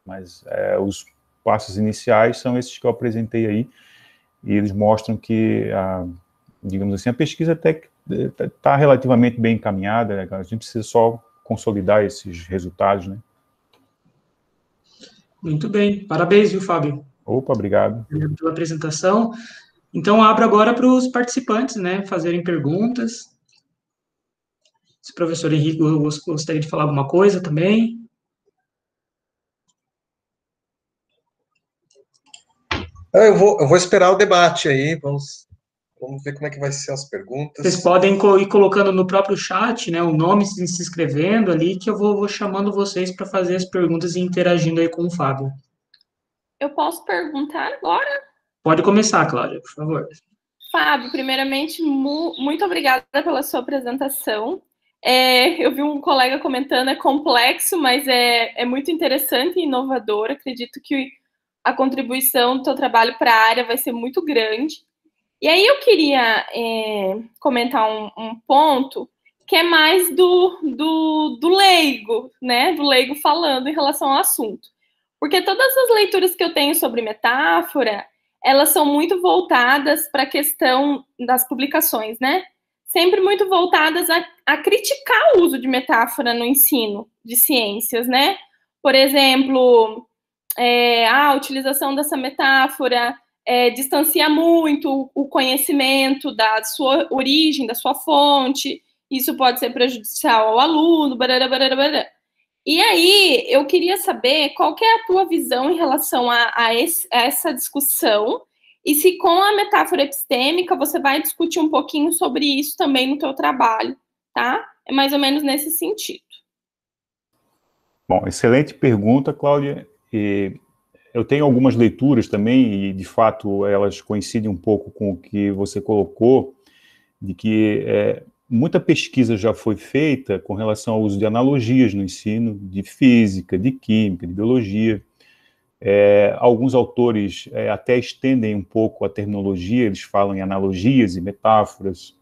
Mas é, os passos iniciais são esses que eu apresentei aí, e eles mostram que, a, digamos assim, a pesquisa até está é, relativamente bem encaminhada, né, a gente precisa só consolidar esses resultados, né? Muito bem, parabéns, viu, Fábio? Opa, obrigado. Pela apresentação. Então, abro agora para os participantes, né, fazerem perguntas. Se o professor Henrique gostaria de falar alguma coisa também. Ah, eu vou, eu vou esperar o debate aí, vamos, vamos ver como é que vai ser as perguntas. Vocês podem ir colocando no próprio chat, né, o nome, se, inscrevendo ali, que eu vou, vou chamando vocês para fazer as perguntas e interagindo aí com o Fábio. Eu posso perguntar agora? Pode começar, Cláudia, por favor. Fábio, primeiramente, mu muito obrigada pela sua apresentação. É, eu vi um colega comentando, é complexo, mas é, é muito interessante e inovador. Acredito que a contribuição do seu trabalho para a área vai ser muito grande. E aí eu queria é, comentar um, um, ponto que é mais do, do, do leigo, né? Do leigo falando em relação ao assunto. Porque todas as leituras que eu tenho sobre metáfora, elas são muito voltadas para a questão das publicações, né? sempre muito voltadas a, a criticar o uso de metáfora no ensino de ciências, né? Por exemplo, é, a utilização dessa metáfora é, distancia muito o conhecimento da sua origem, da sua fonte, isso pode ser prejudicial ao aluno, barará, barará, barará. E aí, eu queria saber qual que é a tua visão em relação a, a, esse, a essa discussão e se com a metáfora epistêmica você vai discutir um pouquinho sobre isso também no teu trabalho, tá? É mais ou menos nesse sentido. Bom, excelente pergunta, Cláudia. E eu tenho algumas leituras também e de fato elas coincidem um pouco com o que você colocou, de que é, muita pesquisa já foi feita com relação ao uso de analogias no ensino de física, de química, de biologia. É, alguns autores é, até estendem um pouco a terminologia, eles falam em analogias e metáforas.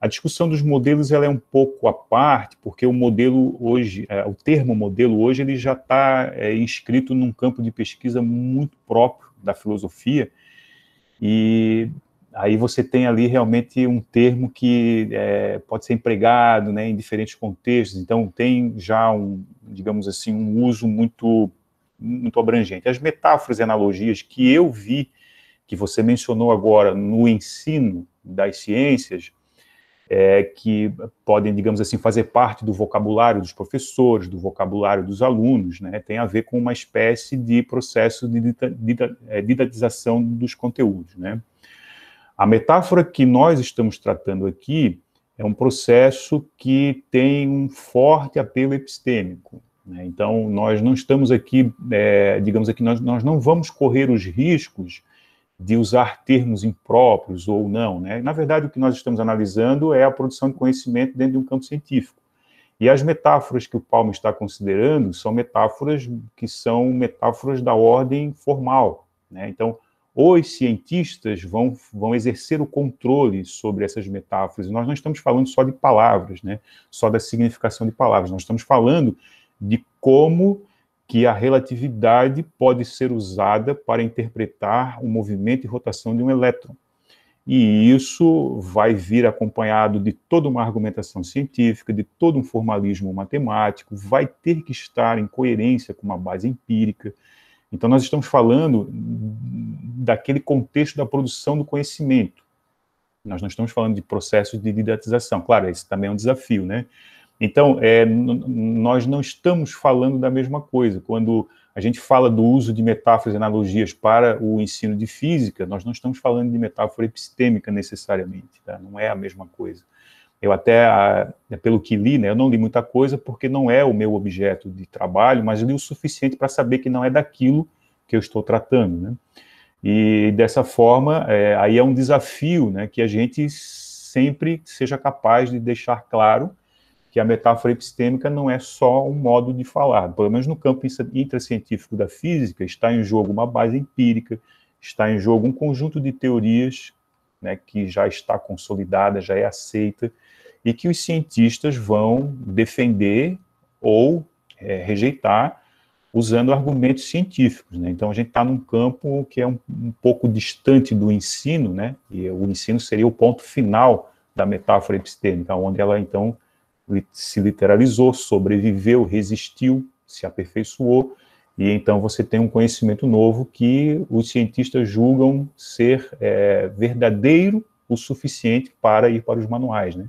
A discussão dos modelos ela é um pouco à parte, porque o modelo hoje, é, o termo modelo hoje, ele já está é, inscrito num campo de pesquisa muito próprio da filosofia, e aí você tem ali realmente um termo que é, pode ser empregado né, em diferentes contextos, então tem já um, digamos assim, um uso muito muito abrangente. As metáforas e analogias que eu vi, que você mencionou agora no ensino das ciências, é, que podem, digamos assim, fazer parte do vocabulário dos professores, do vocabulário dos alunos, né? tem a ver com uma espécie de processo de é, didatização dos conteúdos. Né? A metáfora que nós estamos tratando aqui é um processo que tem um forte apelo epistêmico. Né? Então, nós não estamos aqui, é, digamos aqui, nós, nós não vamos correr os riscos de usar termos impróprios ou não. Né? Na verdade, o que nós estamos analisando é a produção de conhecimento dentro de um campo científico. E as metáforas que o Palma está considerando são metáforas que são metáforas da ordem formal. Né? Então, os cientistas vão, vão exercer o controle sobre essas metáforas. Nós não estamos falando só de palavras, né? só da significação de palavras. Nós estamos falando de como que a relatividade pode ser usada para interpretar o movimento e rotação de um elétron. E isso vai vir acompanhado de toda uma argumentação científica, de todo um formalismo matemático, vai ter que estar em coerência com uma base empírica. Então, nós estamos falando daquele contexto da produção do conhecimento. Nós não estamos falando de processos de didatização. Claro, esse também é um desafio, né? Então, é, nós não estamos falando da mesma coisa. Quando a gente fala do uso de metáforas e analogias para o ensino de física, nós não estamos falando de metáfora epistêmica necessariamente, tá? não é a mesma coisa. Eu até, pelo que li, né, eu não li muita coisa porque não é o meu objeto de trabalho, mas li o suficiente para saber que não é daquilo que eu estou tratando. Né? E dessa forma, é, aí é um desafio né, que a gente sempre seja capaz de deixar claro que a metáfora epistêmica não é só um modo de falar. Pelo menos no campo intracientífico da física, está em jogo uma base empírica, está em jogo um conjunto de teorias né, que já está consolidada, já é aceita, e que os cientistas vão defender ou é, rejeitar usando argumentos científicos. Né? Então, a gente está num campo que é um, um, pouco distante do ensino, né? e o ensino seria o ponto final da metáfora epistêmica, onde ela, então, se literalizou, sobreviveu, resistiu, se aperfeiçoou, e então você tem um conhecimento novo que os cientistas julgam ser é, verdadeiro o suficiente para ir para os manuais. Né?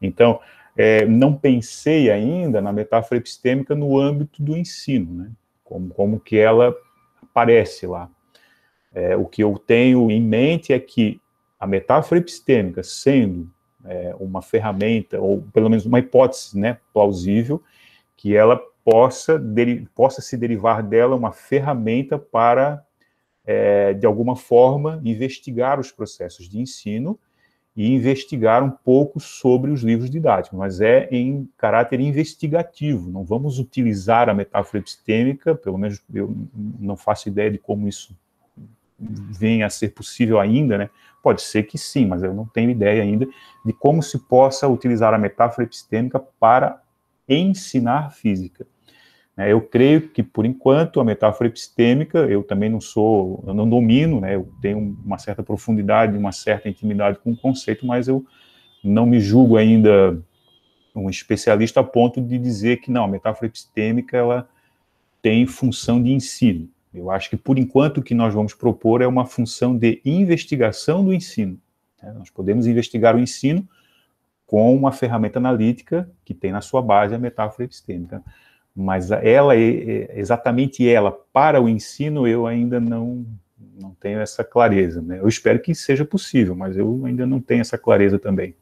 Então, é, não pensei ainda na metáfora epistêmica no âmbito do ensino, né? como, como que ela aparece lá. É, o que eu tenho em mente é que a metáfora epistêmica, sendo é, uma ferramenta, ou pelo menos uma hipótese né, plausível, que ela possa, possa se derivar dela uma ferramenta para, é, de alguma forma, investigar os processos de ensino e investigar um pouco sobre os livros didáticos, mas é em caráter investigativo, não vamos utilizar a metáfora epistêmica, pelo menos eu não faço ideia de como isso venha a ser possível ainda, né? Pode ser que sim, mas eu não tenho ideia ainda de como se possa utilizar a metáfora epistêmica para ensinar física. Né? Eu creio que, por enquanto, a metáfora epistêmica, eu também não sou, eu não domino, né? eu tenho uma certa profundidade, uma certa intimidade com o conceito, mas eu não me julgo ainda um especialista a ponto de dizer que, não, a metáfora epistêmica, ela tem função de ensino. Eu acho que, por enquanto, o que nós vamos propor é uma função de investigação do ensino. Né? Nós podemos investigar o ensino com uma ferramenta analítica que tem na sua base a metáfora epistêmica. Mas ela, é, é, exatamente ela, para o ensino, eu ainda não, não tenho essa clareza. Né? Eu espero que seja possível, mas eu ainda não tenho essa clareza também.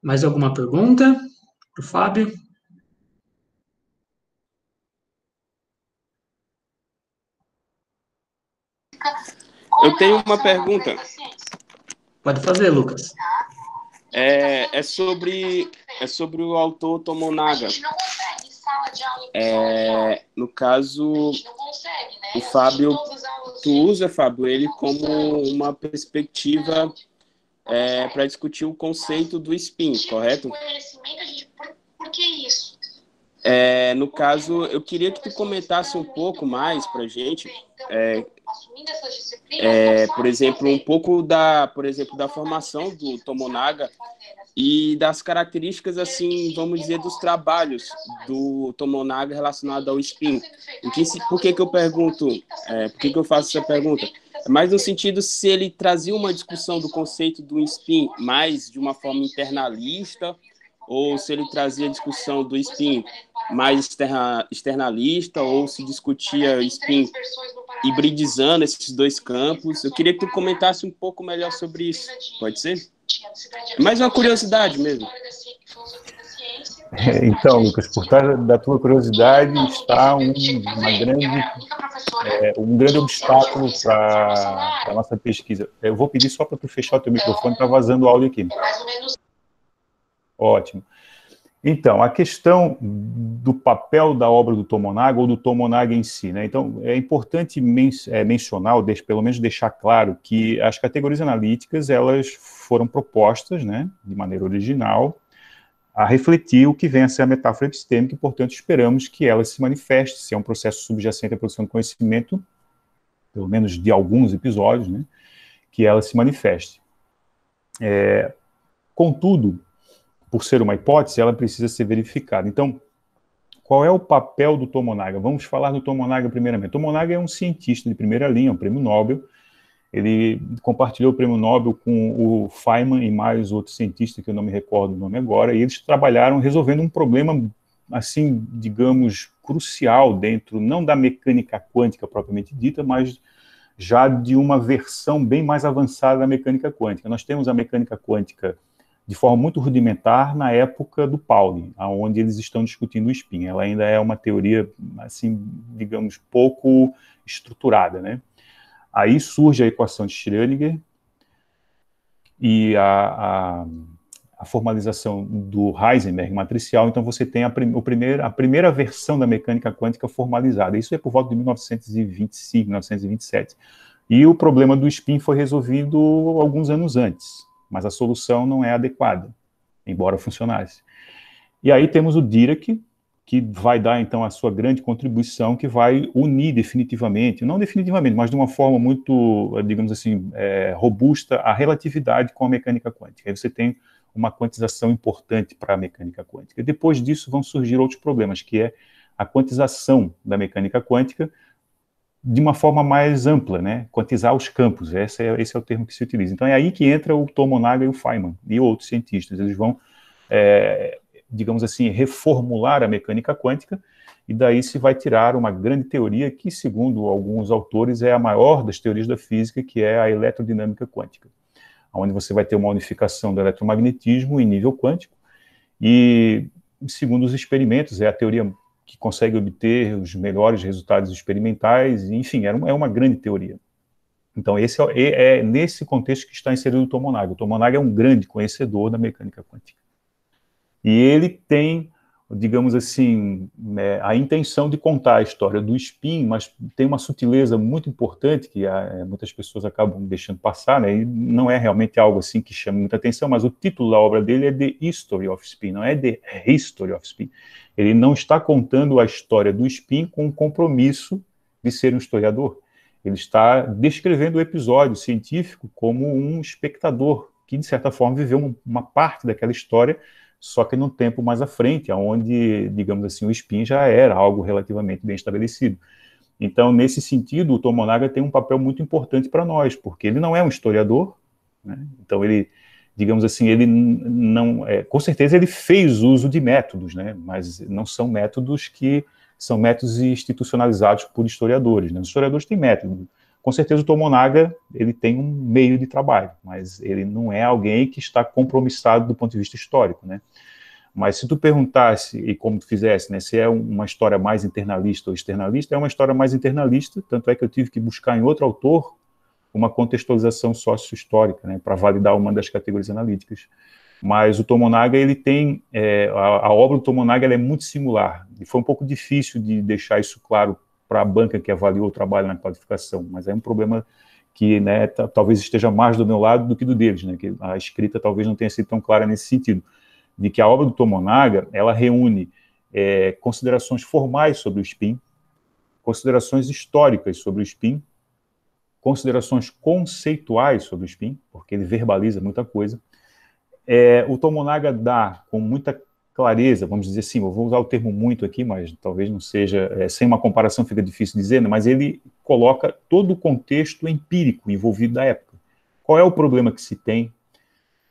Mais alguma pergunta? para o Fábio. Eu tenho uma pergunta. Pode fazer, Lucas. É, é, sobre, é sobre o autor Tomonaga. É, no caso, o Fábio, tu usa, Fábio, ele como uma perspectiva é, para discutir o conceito do spin, tipo, correto? Tipo, por que isso? É, no caso, eu queria que tu comentasse um pouco mais para gente, então, então, é, é, por exemplo, um pouco da, por exemplo, da formação do Tomonaga e das características, assim, vamos dizer, dos trabalhos do Tomonaga relacionado ao spin. Tá que, por que, que eu pergunto? Tá é, por que, que eu faço essa é pergunta? Mas no sentido se ele trazia uma discussão do conceito do spin mais de uma forma internalista ou se ele trazia a discussão do spin mais externa, externalista ou se discutia spin hibridizando esses dois campos. Eu queria que tu comentasse um pouco melhor sobre isso. Pode ser? Mais uma curiosidade mesmo. Então, Lucas, por trás da tua curiosidade está um, grande, é, um grande obstáculo para a nossa pesquisa. É, eu vou pedir só para tu fechar o teu então, microfone, está vazando o áudio aqui. É Ótimo. Então, a questão do papel da obra do Tomonaga ou do Tomonaga em si. Né? Então, é importante men é, mencionar, ou pelo menos deixar claro, que as categorias analíticas elas foram propostas né, de maneira original a refletir o que vem a ser a metáfora epistêmica, e, portanto, esperamos que ela se manifeste, se é um processo subjacente à produção de conhecimento, pelo menos de alguns episódios, né, que ela se manifeste. É, contudo, por ser uma hipótese, ela precisa ser verificada. Então, qual é o papel do Tomonaga? Vamos falar do Tomonaga primeiramente. Tomonaga é um cientista de primeira linha, um prêmio Nobel, ele compartilhou o prêmio Nobel com o Feynman e mais outro cientista, que eu não me recordo o nome agora, e eles trabalharam resolvendo um problema, assim, digamos, crucial dentro, não da mecânica quântica propriamente dita, mas já de uma versão bem mais avançada da mecânica quântica. Nós temos a mecânica quântica de forma muito rudimentar na época do Pauli, aonde eles estão discutindo o spin. Ela ainda é uma teoria assim, digamos, pouco estruturada, né? Aí surge a equação de Schrödinger e a, a, a formalização do Heisenberg matricial. Então, você tem a, prim, o primeiro, a primeira versão da mecânica quântica formalizada. Isso é por volta de 1925, 1927. E o problema do spin foi resolvido alguns anos antes, mas a solução não é adequada, embora funcionasse. E aí temos o Dirac, que vai dar então a sua grande contribuição, que vai unir definitivamente, não definitivamente, mas de uma forma muito, digamos assim, é, robusta a relatividade com a mecânica quântica. Aí você tem uma quantização importante para a mecânica quântica. Depois disso vão surgir outros problemas, que é a quantização da mecânica quântica de uma forma mais ampla, né? Quantizar os campos, esse é, esse é o termo que se utiliza. Então é aí que entra o Tomonaga e o Feynman e outros cientistas. Eles vão é, digamos assim, reformular a mecânica quântica, e daí se vai tirar uma grande teoria que, segundo alguns autores, é a maior das teorias da física, que é a eletrodinâmica quântica, onde você vai ter uma unificação do eletromagnetismo em nível quântico, e segundo os experimentos, é a teoria que consegue obter os melhores resultados experimentais, enfim, é uma, é uma grande teoria. Então, esse é, é, é, nesse contexto que está inserido o Tomonaga. O Tomonaga é um grande conhecedor da mecânica quântica. E ele tem, digamos assim, né, a intenção de contar a história do espinho, mas tem uma sutileza muito importante que ah, é, muitas pessoas acabam deixando passar, né, e não é realmente algo assim que chama muita atenção, mas o título da obra dele é The History of Spin, não é The History of Spin. Ele não está contando a história do espinho com o compromisso de ser um historiador. Ele está descrevendo o episódio científico como um espectador que, de certa forma, viveu uma parte daquela história só que num tempo mais à frente, aonde, digamos assim, o spin já era algo relativamente bem estabelecido. Então, nesse sentido, o Tomonaga tem um papel muito importante para nós, porque ele não é um historiador, né? então ele, digamos assim, ele não, é, com certeza ele fez uso de métodos, né? mas não são métodos que são métodos institucionalizados por historiadores. Né? Os historiadores têm método, com certeza o Tomonaga ele tem um meio de trabalho, mas ele não é alguém que está compromissado do ponto de vista histórico, né? Mas se tu perguntasse, e como tu fizesse, né, se é uma história mais internalista ou externalista, é uma história mais internalista, tanto é que eu tive que buscar em outro autor uma contextualização sócio-histórica, né, para validar uma das categorias analíticas. Mas o Tomonaga, ele tem, é, a, a, obra do Tomonaga é muito similar, e foi um pouco difícil de deixar isso claro para a banca que avaliou o trabalho na qualificação, mas é um problema que né, talvez esteja mais do meu lado do que do deles, né, que a escrita talvez não tenha sido tão clara nesse sentido, de que a obra do Tomonaga, ela reúne é, considerações formais sobre o SPIN, considerações históricas sobre o SPIN, considerações conceituais sobre o SPIN, porque ele verbaliza muita coisa, é, o Tomonaga dá com muita clareza, vamos dizer assim, eu vou usar o termo muito aqui, mas talvez não seja, é, sem uma comparação fica difícil dizer, né? mas ele coloca todo o contexto empírico envolvido da época. Qual é o problema que se tem?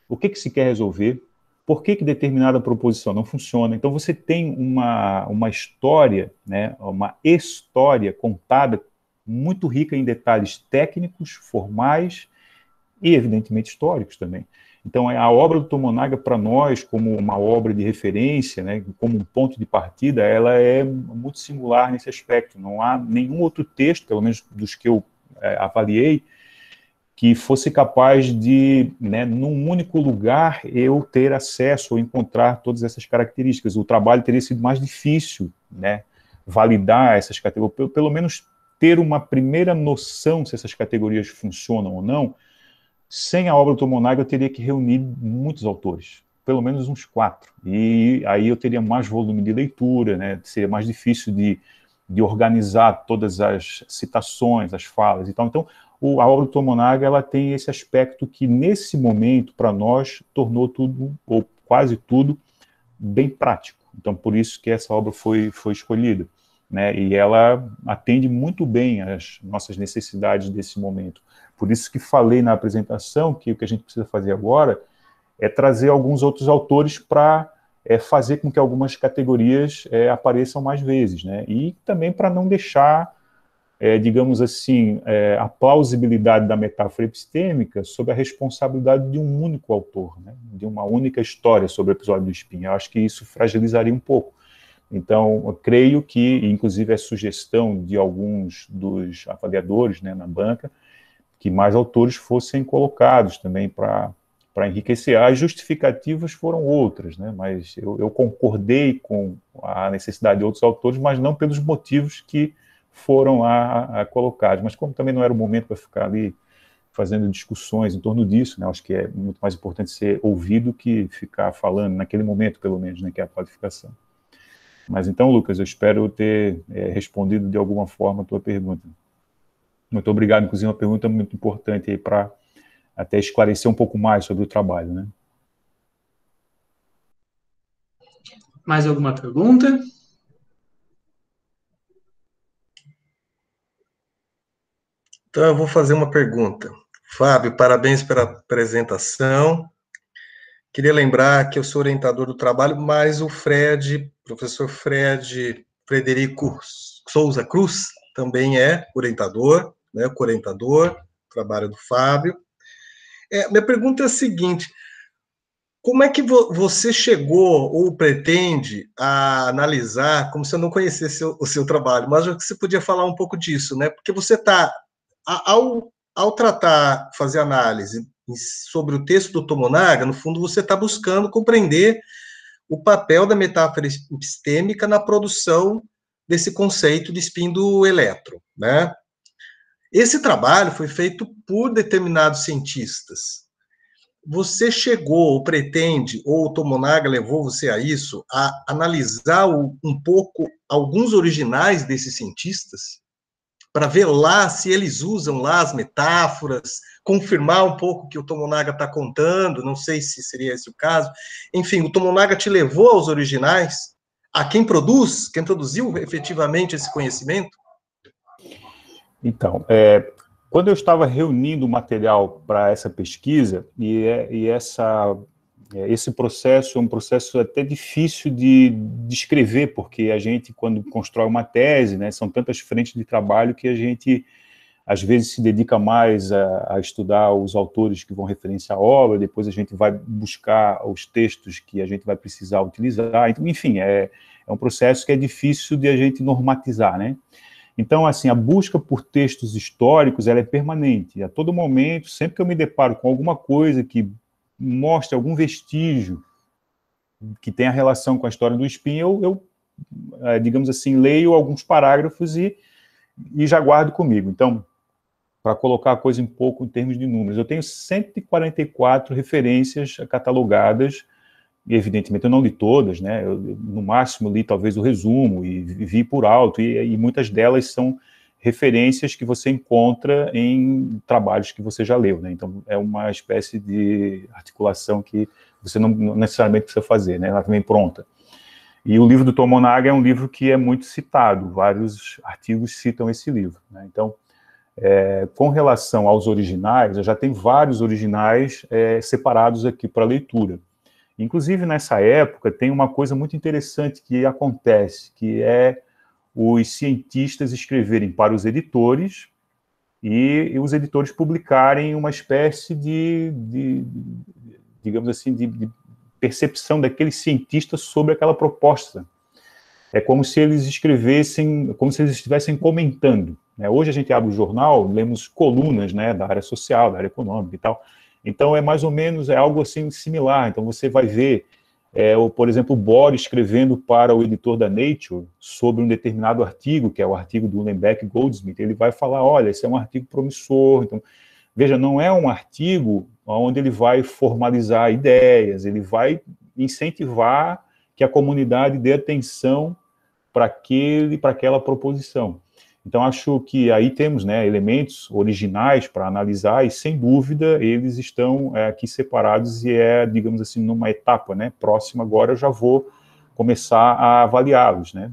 O que, que se quer resolver? Por que, que determinada proposição não funciona? Então você tem uma, uma história, né, uma história contada muito rica em detalhes técnicos, formais e, evidentemente, históricos também. Então, é a obra do Tomonaga, para nós, como uma obra de referência, né, como um ponto de partida, ela é muito singular nesse aspecto. Não há nenhum outro texto, pelo menos dos que eu é, avaliei, que fosse capaz de, né, num único lugar, eu ter acesso ou encontrar todas essas características. O trabalho teria sido mais difícil, né, validar essas categorias, pelo menos ter uma primeira noção se essas categorias funcionam ou não, sem a obra do Tomonaga, eu teria que reunir muitos autores, pelo menos uns quatro. E aí eu teria mais volume de leitura, né? seria mais difícil de, de organizar todas as citações, as falas e tal. Então, o, a obra do Tomonaga ela tem esse aspecto que, nesse momento, para nós, tornou tudo, ou quase tudo, bem prático. Então, por isso que essa obra foi, foi escolhida. Né? E ela atende muito bem às nossas necessidades desse momento. Por isso que falei na apresentação que o que a gente precisa fazer agora é trazer alguns outros autores para é, fazer com que algumas categorias é, apareçam mais vezes, né? E também para não deixar, é, digamos assim, é, a plausibilidade da metáfora epistêmica sob a responsabilidade de um único autor, né? de uma única história sobre o episódio do espinho. Eu acho que isso fragilizaria um pouco. Então, eu creio que, inclusive, é sugestão de alguns dos avaliadores né, na banca, que mais autores fossem colocados também para para enriquecer. As justificativas foram outras, né? mas eu, eu, concordei com a necessidade de outros autores, mas não pelos motivos que foram lá colocados. Mas como também não era o momento para ficar ali fazendo discussões em torno disso, né? acho que é muito mais importante ser ouvido que ficar falando, naquele momento, pelo menos, né? que é a qualificação. Mas então, Lucas, eu espero ter é, respondido de alguma forma a tua pergunta. Muito obrigado, inclusive, uma pergunta muito importante aí para até esclarecer um pouco mais sobre o trabalho, né? Mais alguma pergunta? Então, eu vou fazer uma pergunta. Fábio, parabéns pela apresentação. Queria lembrar que eu sou orientador do trabalho, mas o Fred, professor Fred Frederico Souza Cruz, também é orientador né, co o orientador, trabalho do Fábio. É, minha pergunta é a seguinte: como é que vo você chegou ou pretende a analisar, como se eu não conhecesse o, o seu trabalho, mas acho que você podia falar um pouco disso, né? Porque você está, ao, ao tratar, fazer análise sobre o texto do Tomonaga, no fundo você está buscando compreender o papel da metáfora epistêmica na produção desse conceito de spin do eletro, né? Esse trabalho foi feito por determinados cientistas. Você chegou, ou pretende, ou o Tomonaga levou você a isso, a analisar um pouco alguns originais desses cientistas, para ver lá se eles usam lá as metáforas, confirmar um pouco que o Tomonaga está contando, não sei se seria esse o caso. Enfim, o Tomonaga te levou aos originais, a quem produz, quem produziu efetivamente esse conhecimento, então, é, quando eu estava reunindo material para essa pesquisa, e, é, e essa, é, esse processo é um processo até difícil de descrever, de porque a gente, quando constrói uma tese, né, são tantas frentes de trabalho que a gente, às vezes, se dedica mais a, a estudar os autores que vão referenciar a obra, depois a gente vai buscar os textos que a gente vai precisar utilizar. Então, enfim, é, é um processo que é difícil de a gente normatizar, né? Então, assim, a busca por textos históricos ela é permanente. A todo momento, sempre que eu me deparo com alguma coisa que mostre algum vestígio que tenha relação com a história do espinho, eu, eu eh, digamos assim, leio alguns parágrafos e, e já guardo comigo. Então, para colocar a coisa um pouco em termos de números, eu tenho 144 referências catalogadas e evidentemente eu não li todas, né? Eu, no máximo li talvez o resumo e vi por alto, e, e muitas delas são referências que você encontra em trabalhos que você já leu, né? Então é uma espécie de articulação que você não, necessariamente precisa fazer, né? Ela também é pronta. E o livro do Tomonaga é um livro que é muito citado, vários artigos citam esse livro, né? Então é, com relação aos originais, já tem vários originais é, separados aqui para leitura. Inclusive, nessa época, tem uma coisa muito interessante que acontece, que é os cientistas escreverem para os editores e, e os editores publicarem uma espécie de, de, digamos assim, de, de percepção daquele cientista sobre aquela proposta. É como se eles escrevessem, como se eles estivessem comentando. Né? Hoje a gente abre o jornal, lemos colunas né, da área social, da área econômica e tal, então é mais ou menos é algo assim similar. Então você vai ver, é, o, por exemplo, o Bohr escrevendo para o editor da Nature sobre um determinado artigo, que é o artigo do Uhlenbeck Goldsmith, ele vai falar, olha, esse é um artigo promissor. Então, veja, não é um artigo onde ele vai formalizar ideias, ele vai incentivar que a comunidade dê atenção para aquele, para aquela proposição. Então, acho que aí temos né, elementos originais para analisar e, sem dúvida, eles estão é, aqui separados e é, digamos assim, numa etapa né, próxima agora, eu já vou começar a avaliá-los. Né?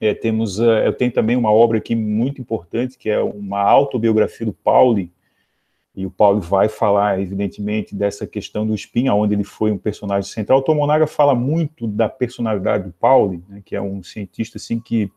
É, temos, é, eu tenho também uma obra aqui muito importante, que é uma autobiografia do Pauli, e o Paulo vai falar, evidentemente, dessa questão do Espinha, onde ele foi um personagem central. O Tomonaga fala muito da personalidade do Paulo, né, que é um cientista assim que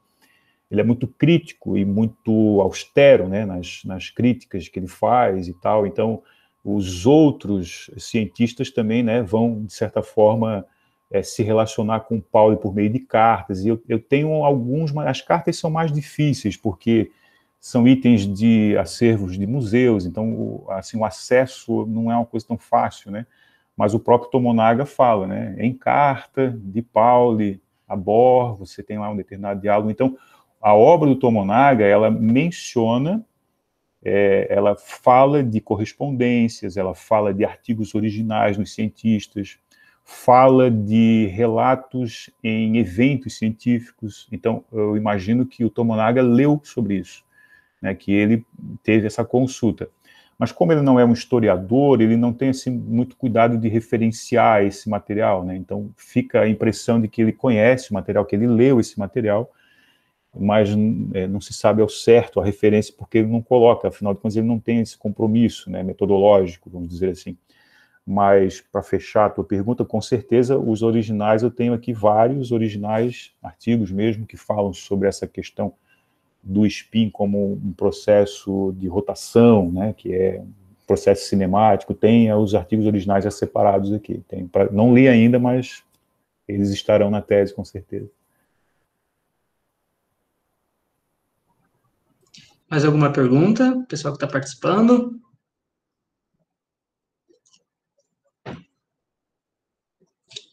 ele é muito crítico e muito austero né, nas, nas críticas que ele faz e tal. Então, os outros cientistas também né, vão, de certa forma, é, se relacionar com Paulo por meio de cartas. E eu, eu tenho alguns, mas as cartas são mais difíceis, porque são itens de acervos de museus, então o, assim, o acesso não é uma coisa tão fácil, né? Mas o próprio Tomonaga fala, né? Em carta de Pauli a Bor, você tem lá um determinado diálogo. Então, a obra do Tomonaga, ela menciona, é, ela fala de correspondências, ela fala de artigos originais dos cientistas, fala de relatos em eventos científicos. Então, eu imagino que o Tomonaga leu sobre isso, né, que ele teve essa consulta. Mas como ele não é um historiador, ele não tem assim, muito cuidado de referenciar esse material, né? Então fica a impressão de que ele conhece o material, que ele leu esse material, mas é, não se sabe ao certo a referência, porque ele não coloca, afinal de contas, ele não tem esse compromisso né, metodológico, vamos dizer assim. Mas, para fechar a tua pergunta, com certeza os originais, eu tenho aqui vários originais, artigos mesmo, que falam sobre essa questão do spin como um processo de rotação, né, que é um processo cinemático, tem é, os artigos originais já separados aqui. Tem pra, não li ainda, mas eles estarão na tese, com certeza. Mais alguma pergunta? Pessoal que está participando?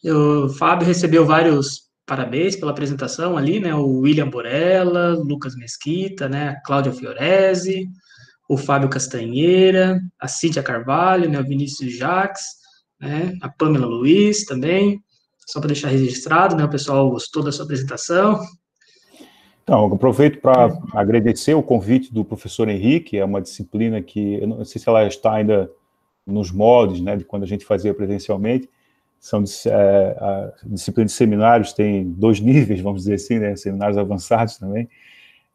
Eu, o Fábio recebeu vários parabéns pela apresentação ali, né? O William Borella, Lucas Mesquita, né? A Cláudia Fiorese, o Fábio Castanheira, a Cíntia Carvalho, né? O Vinícius Jaques, né? A Pamela Luiz também. Só para deixar registrado, né? O pessoal gostou da sua apresentação. Então, aproveito para é. agradecer o convite do professor Henrique, é uma disciplina que, eu não sei se ela está ainda nos moldes, né, de quando a gente fazia presencialmente, são é, a disciplina de seminários, tem dois níveis, vamos dizer assim, né, seminários avançados também,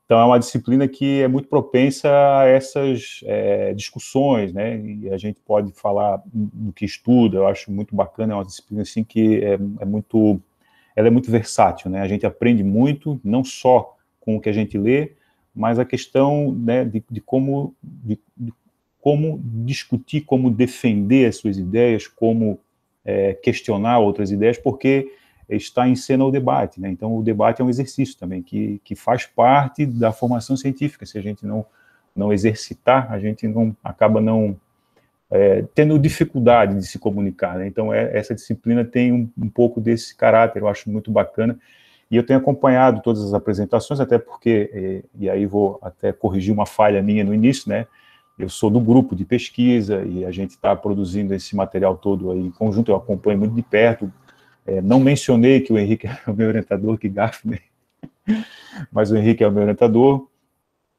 então é uma disciplina que é muito propensa a essas é, discussões, né, e a gente pode falar do que estuda, eu acho muito bacana, é uma disciplina assim que é, é muito, ela é muito versátil, né, a gente aprende muito, não só com o que a gente lê, mas a questão né, de, de, como, de, de, como discutir, como defender as suas ideias, como é, questionar outras ideias, porque está em cena o debate. Né? Então, o debate é um exercício também, que, que faz parte da formação científica. Se a gente não, não exercitar, a gente não acaba não é, tendo dificuldade de se comunicar. Né? Então, é, essa disciplina tem um, um pouco desse caráter, eu acho muito bacana. E eu tenho acompanhado todas as apresentações, até porque, e, é, e aí vou até corrigir uma falha minha no início, né? Eu sou do grupo de pesquisa e a gente está produzindo esse material todo aí em conjunto, eu acompanho muito de perto. É, não mencionei que o Henrique é o meu orientador, que gafe, né? Mas o Henrique é o meu orientador,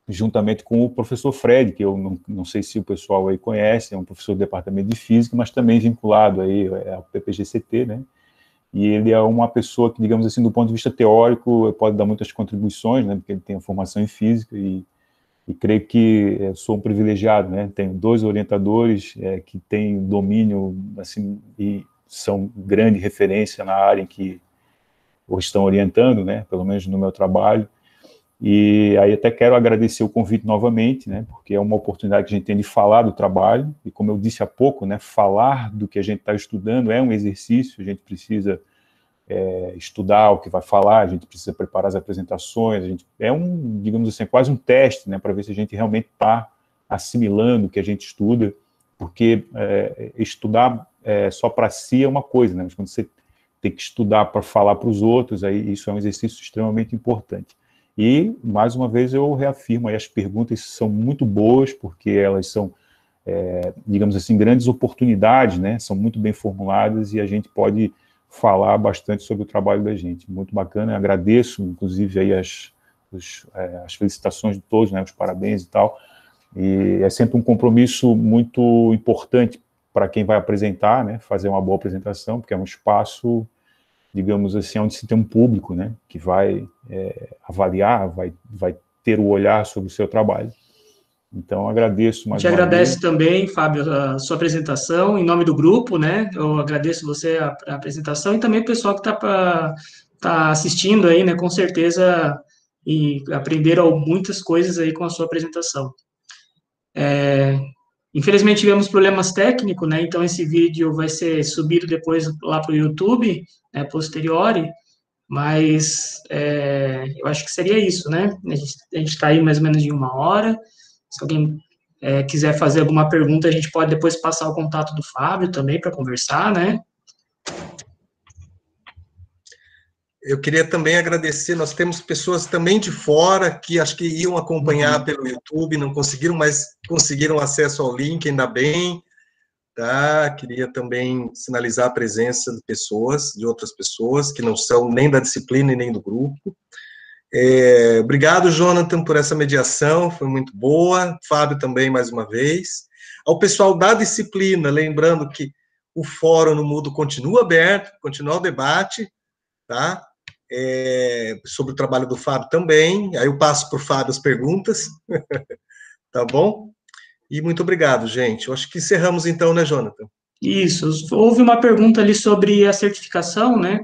juntamente com o professor Fred, que eu não, não sei se o pessoal aí conhece, é um professor do departamento de física, mas também vinculado aí é, ao PPGCT, né? e ele é uma pessoa que, digamos assim, do ponto de vista teórico, pode dar muitas contribuições, né, porque ele tem a formação em física e, e creio que é, sou um privilegiado, né, tenho dois orientadores é, que têm domínio, assim, e são grande referência na área em que ou estão orientando, né, pelo menos no meu trabalho, e aí até quero agradecer o convite novamente, né, porque é uma oportunidade que a gente tem de falar do trabalho, e como eu disse há pouco, né, falar do que a gente está estudando é um exercício, a gente precisa é, estudar o que vai falar, a gente precisa preparar as apresentações, a gente, é um, digamos assim, é quase um teste, né, para ver se a gente realmente está assimilando o que a gente estuda, porque é, estudar é, só para si é uma coisa, né, mas quando você tem que estudar para falar para os outros, aí isso é um exercício extremamente importante. E, mais uma vez, eu reafirmo, as perguntas são muito boas, porque elas são, é, digamos assim, grandes oportunidades, né? são muito bem formuladas e a gente pode falar bastante sobre o trabalho da gente. Muito bacana, agradeço, inclusive, aí as, os, é, as felicitações de todos, né? os parabéns e tal. E é sempre um compromisso muito importante para quem vai apresentar, né? fazer uma boa apresentação, porque é um espaço digamos assim, onde se tem um público, né, que vai é, avaliar, vai, vai ter o olhar sobre o seu trabalho. Então, agradeço mais Te agradece também, Fábio, a sua apresentação, em nome do grupo, né, eu agradeço você a, a apresentação e também o pessoal que está tá assistindo aí, né, com certeza e aprenderam muitas coisas aí com a sua apresentação. É, Infelizmente tivemos problemas técnicos, né? Então esse vídeo vai ser subido depois lá para o YouTube, né, posteriori. Mas é, eu acho que seria isso, né? A gente está aí mais ou menos de uma hora. Se alguém é, quiser fazer alguma pergunta, a gente pode depois passar o contato do Fábio também para conversar, né? Eu queria também agradecer, nós temos pessoas também de fora que acho que iam acompanhar uhum. pelo YouTube, não conseguiram, mas conseguiram acesso ao link, ainda bem. Tá? Queria também sinalizar a presença de pessoas, de outras pessoas, que não são nem da disciplina e nem do grupo. É, obrigado, Jonathan, por essa mediação, foi muito boa. Fábio também, mais uma vez. Ao pessoal da disciplina, lembrando que o Fórum no Mudo continua aberto, continua o debate, tá? é, sobre o trabalho do Fábio também. Aí eu passo para o Fábio as perguntas, tá bom? E muito obrigado, gente. Eu acho que encerramos então, né, Jonathan? Isso. Houve uma pergunta ali sobre a certificação, né?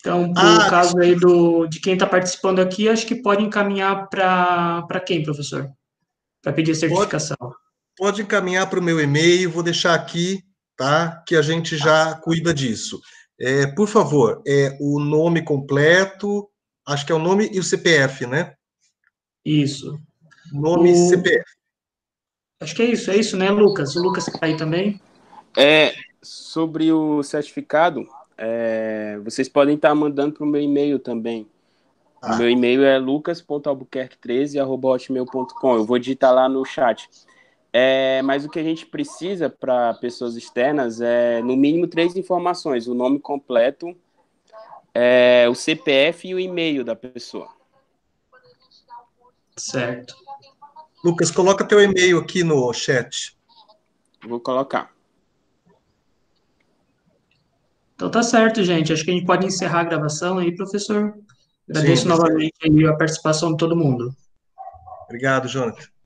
Então, no ah, caso aí do, de quem está participando aqui, acho que pode encaminhar para quem, professor? Para pedir a certificação. Pode, pode encaminhar para o meu e-mail, vou deixar aqui, tá? Que a gente já tá. cuida disso. É, por favor, é o nome completo, acho que é o nome e o CPF, né? Isso. Nome e CPF. Acho que é isso, é isso, né, Lucas? O Lucas está aí também. É, sobre o certificado, é, vocês podem estar tá mandando para o meu e-mail também. Ah. Tá. O meu e-mail é lucas.albuquerque13.hotmail.com. Eu vou digitar lá no chat. É, mas o que a gente precisa para pessoas externas é, no mínimo, três informações: o nome completo, é, o CPF e o e-mail da pessoa. Certo. Lucas, coloca teu e-mail aqui no chat. Vou colocar. Então tá certo, gente. Acho que a gente pode encerrar a gravação aí, professor. Agradeço Sim, novamente a participação de todo mundo. Obrigado, Jonathan.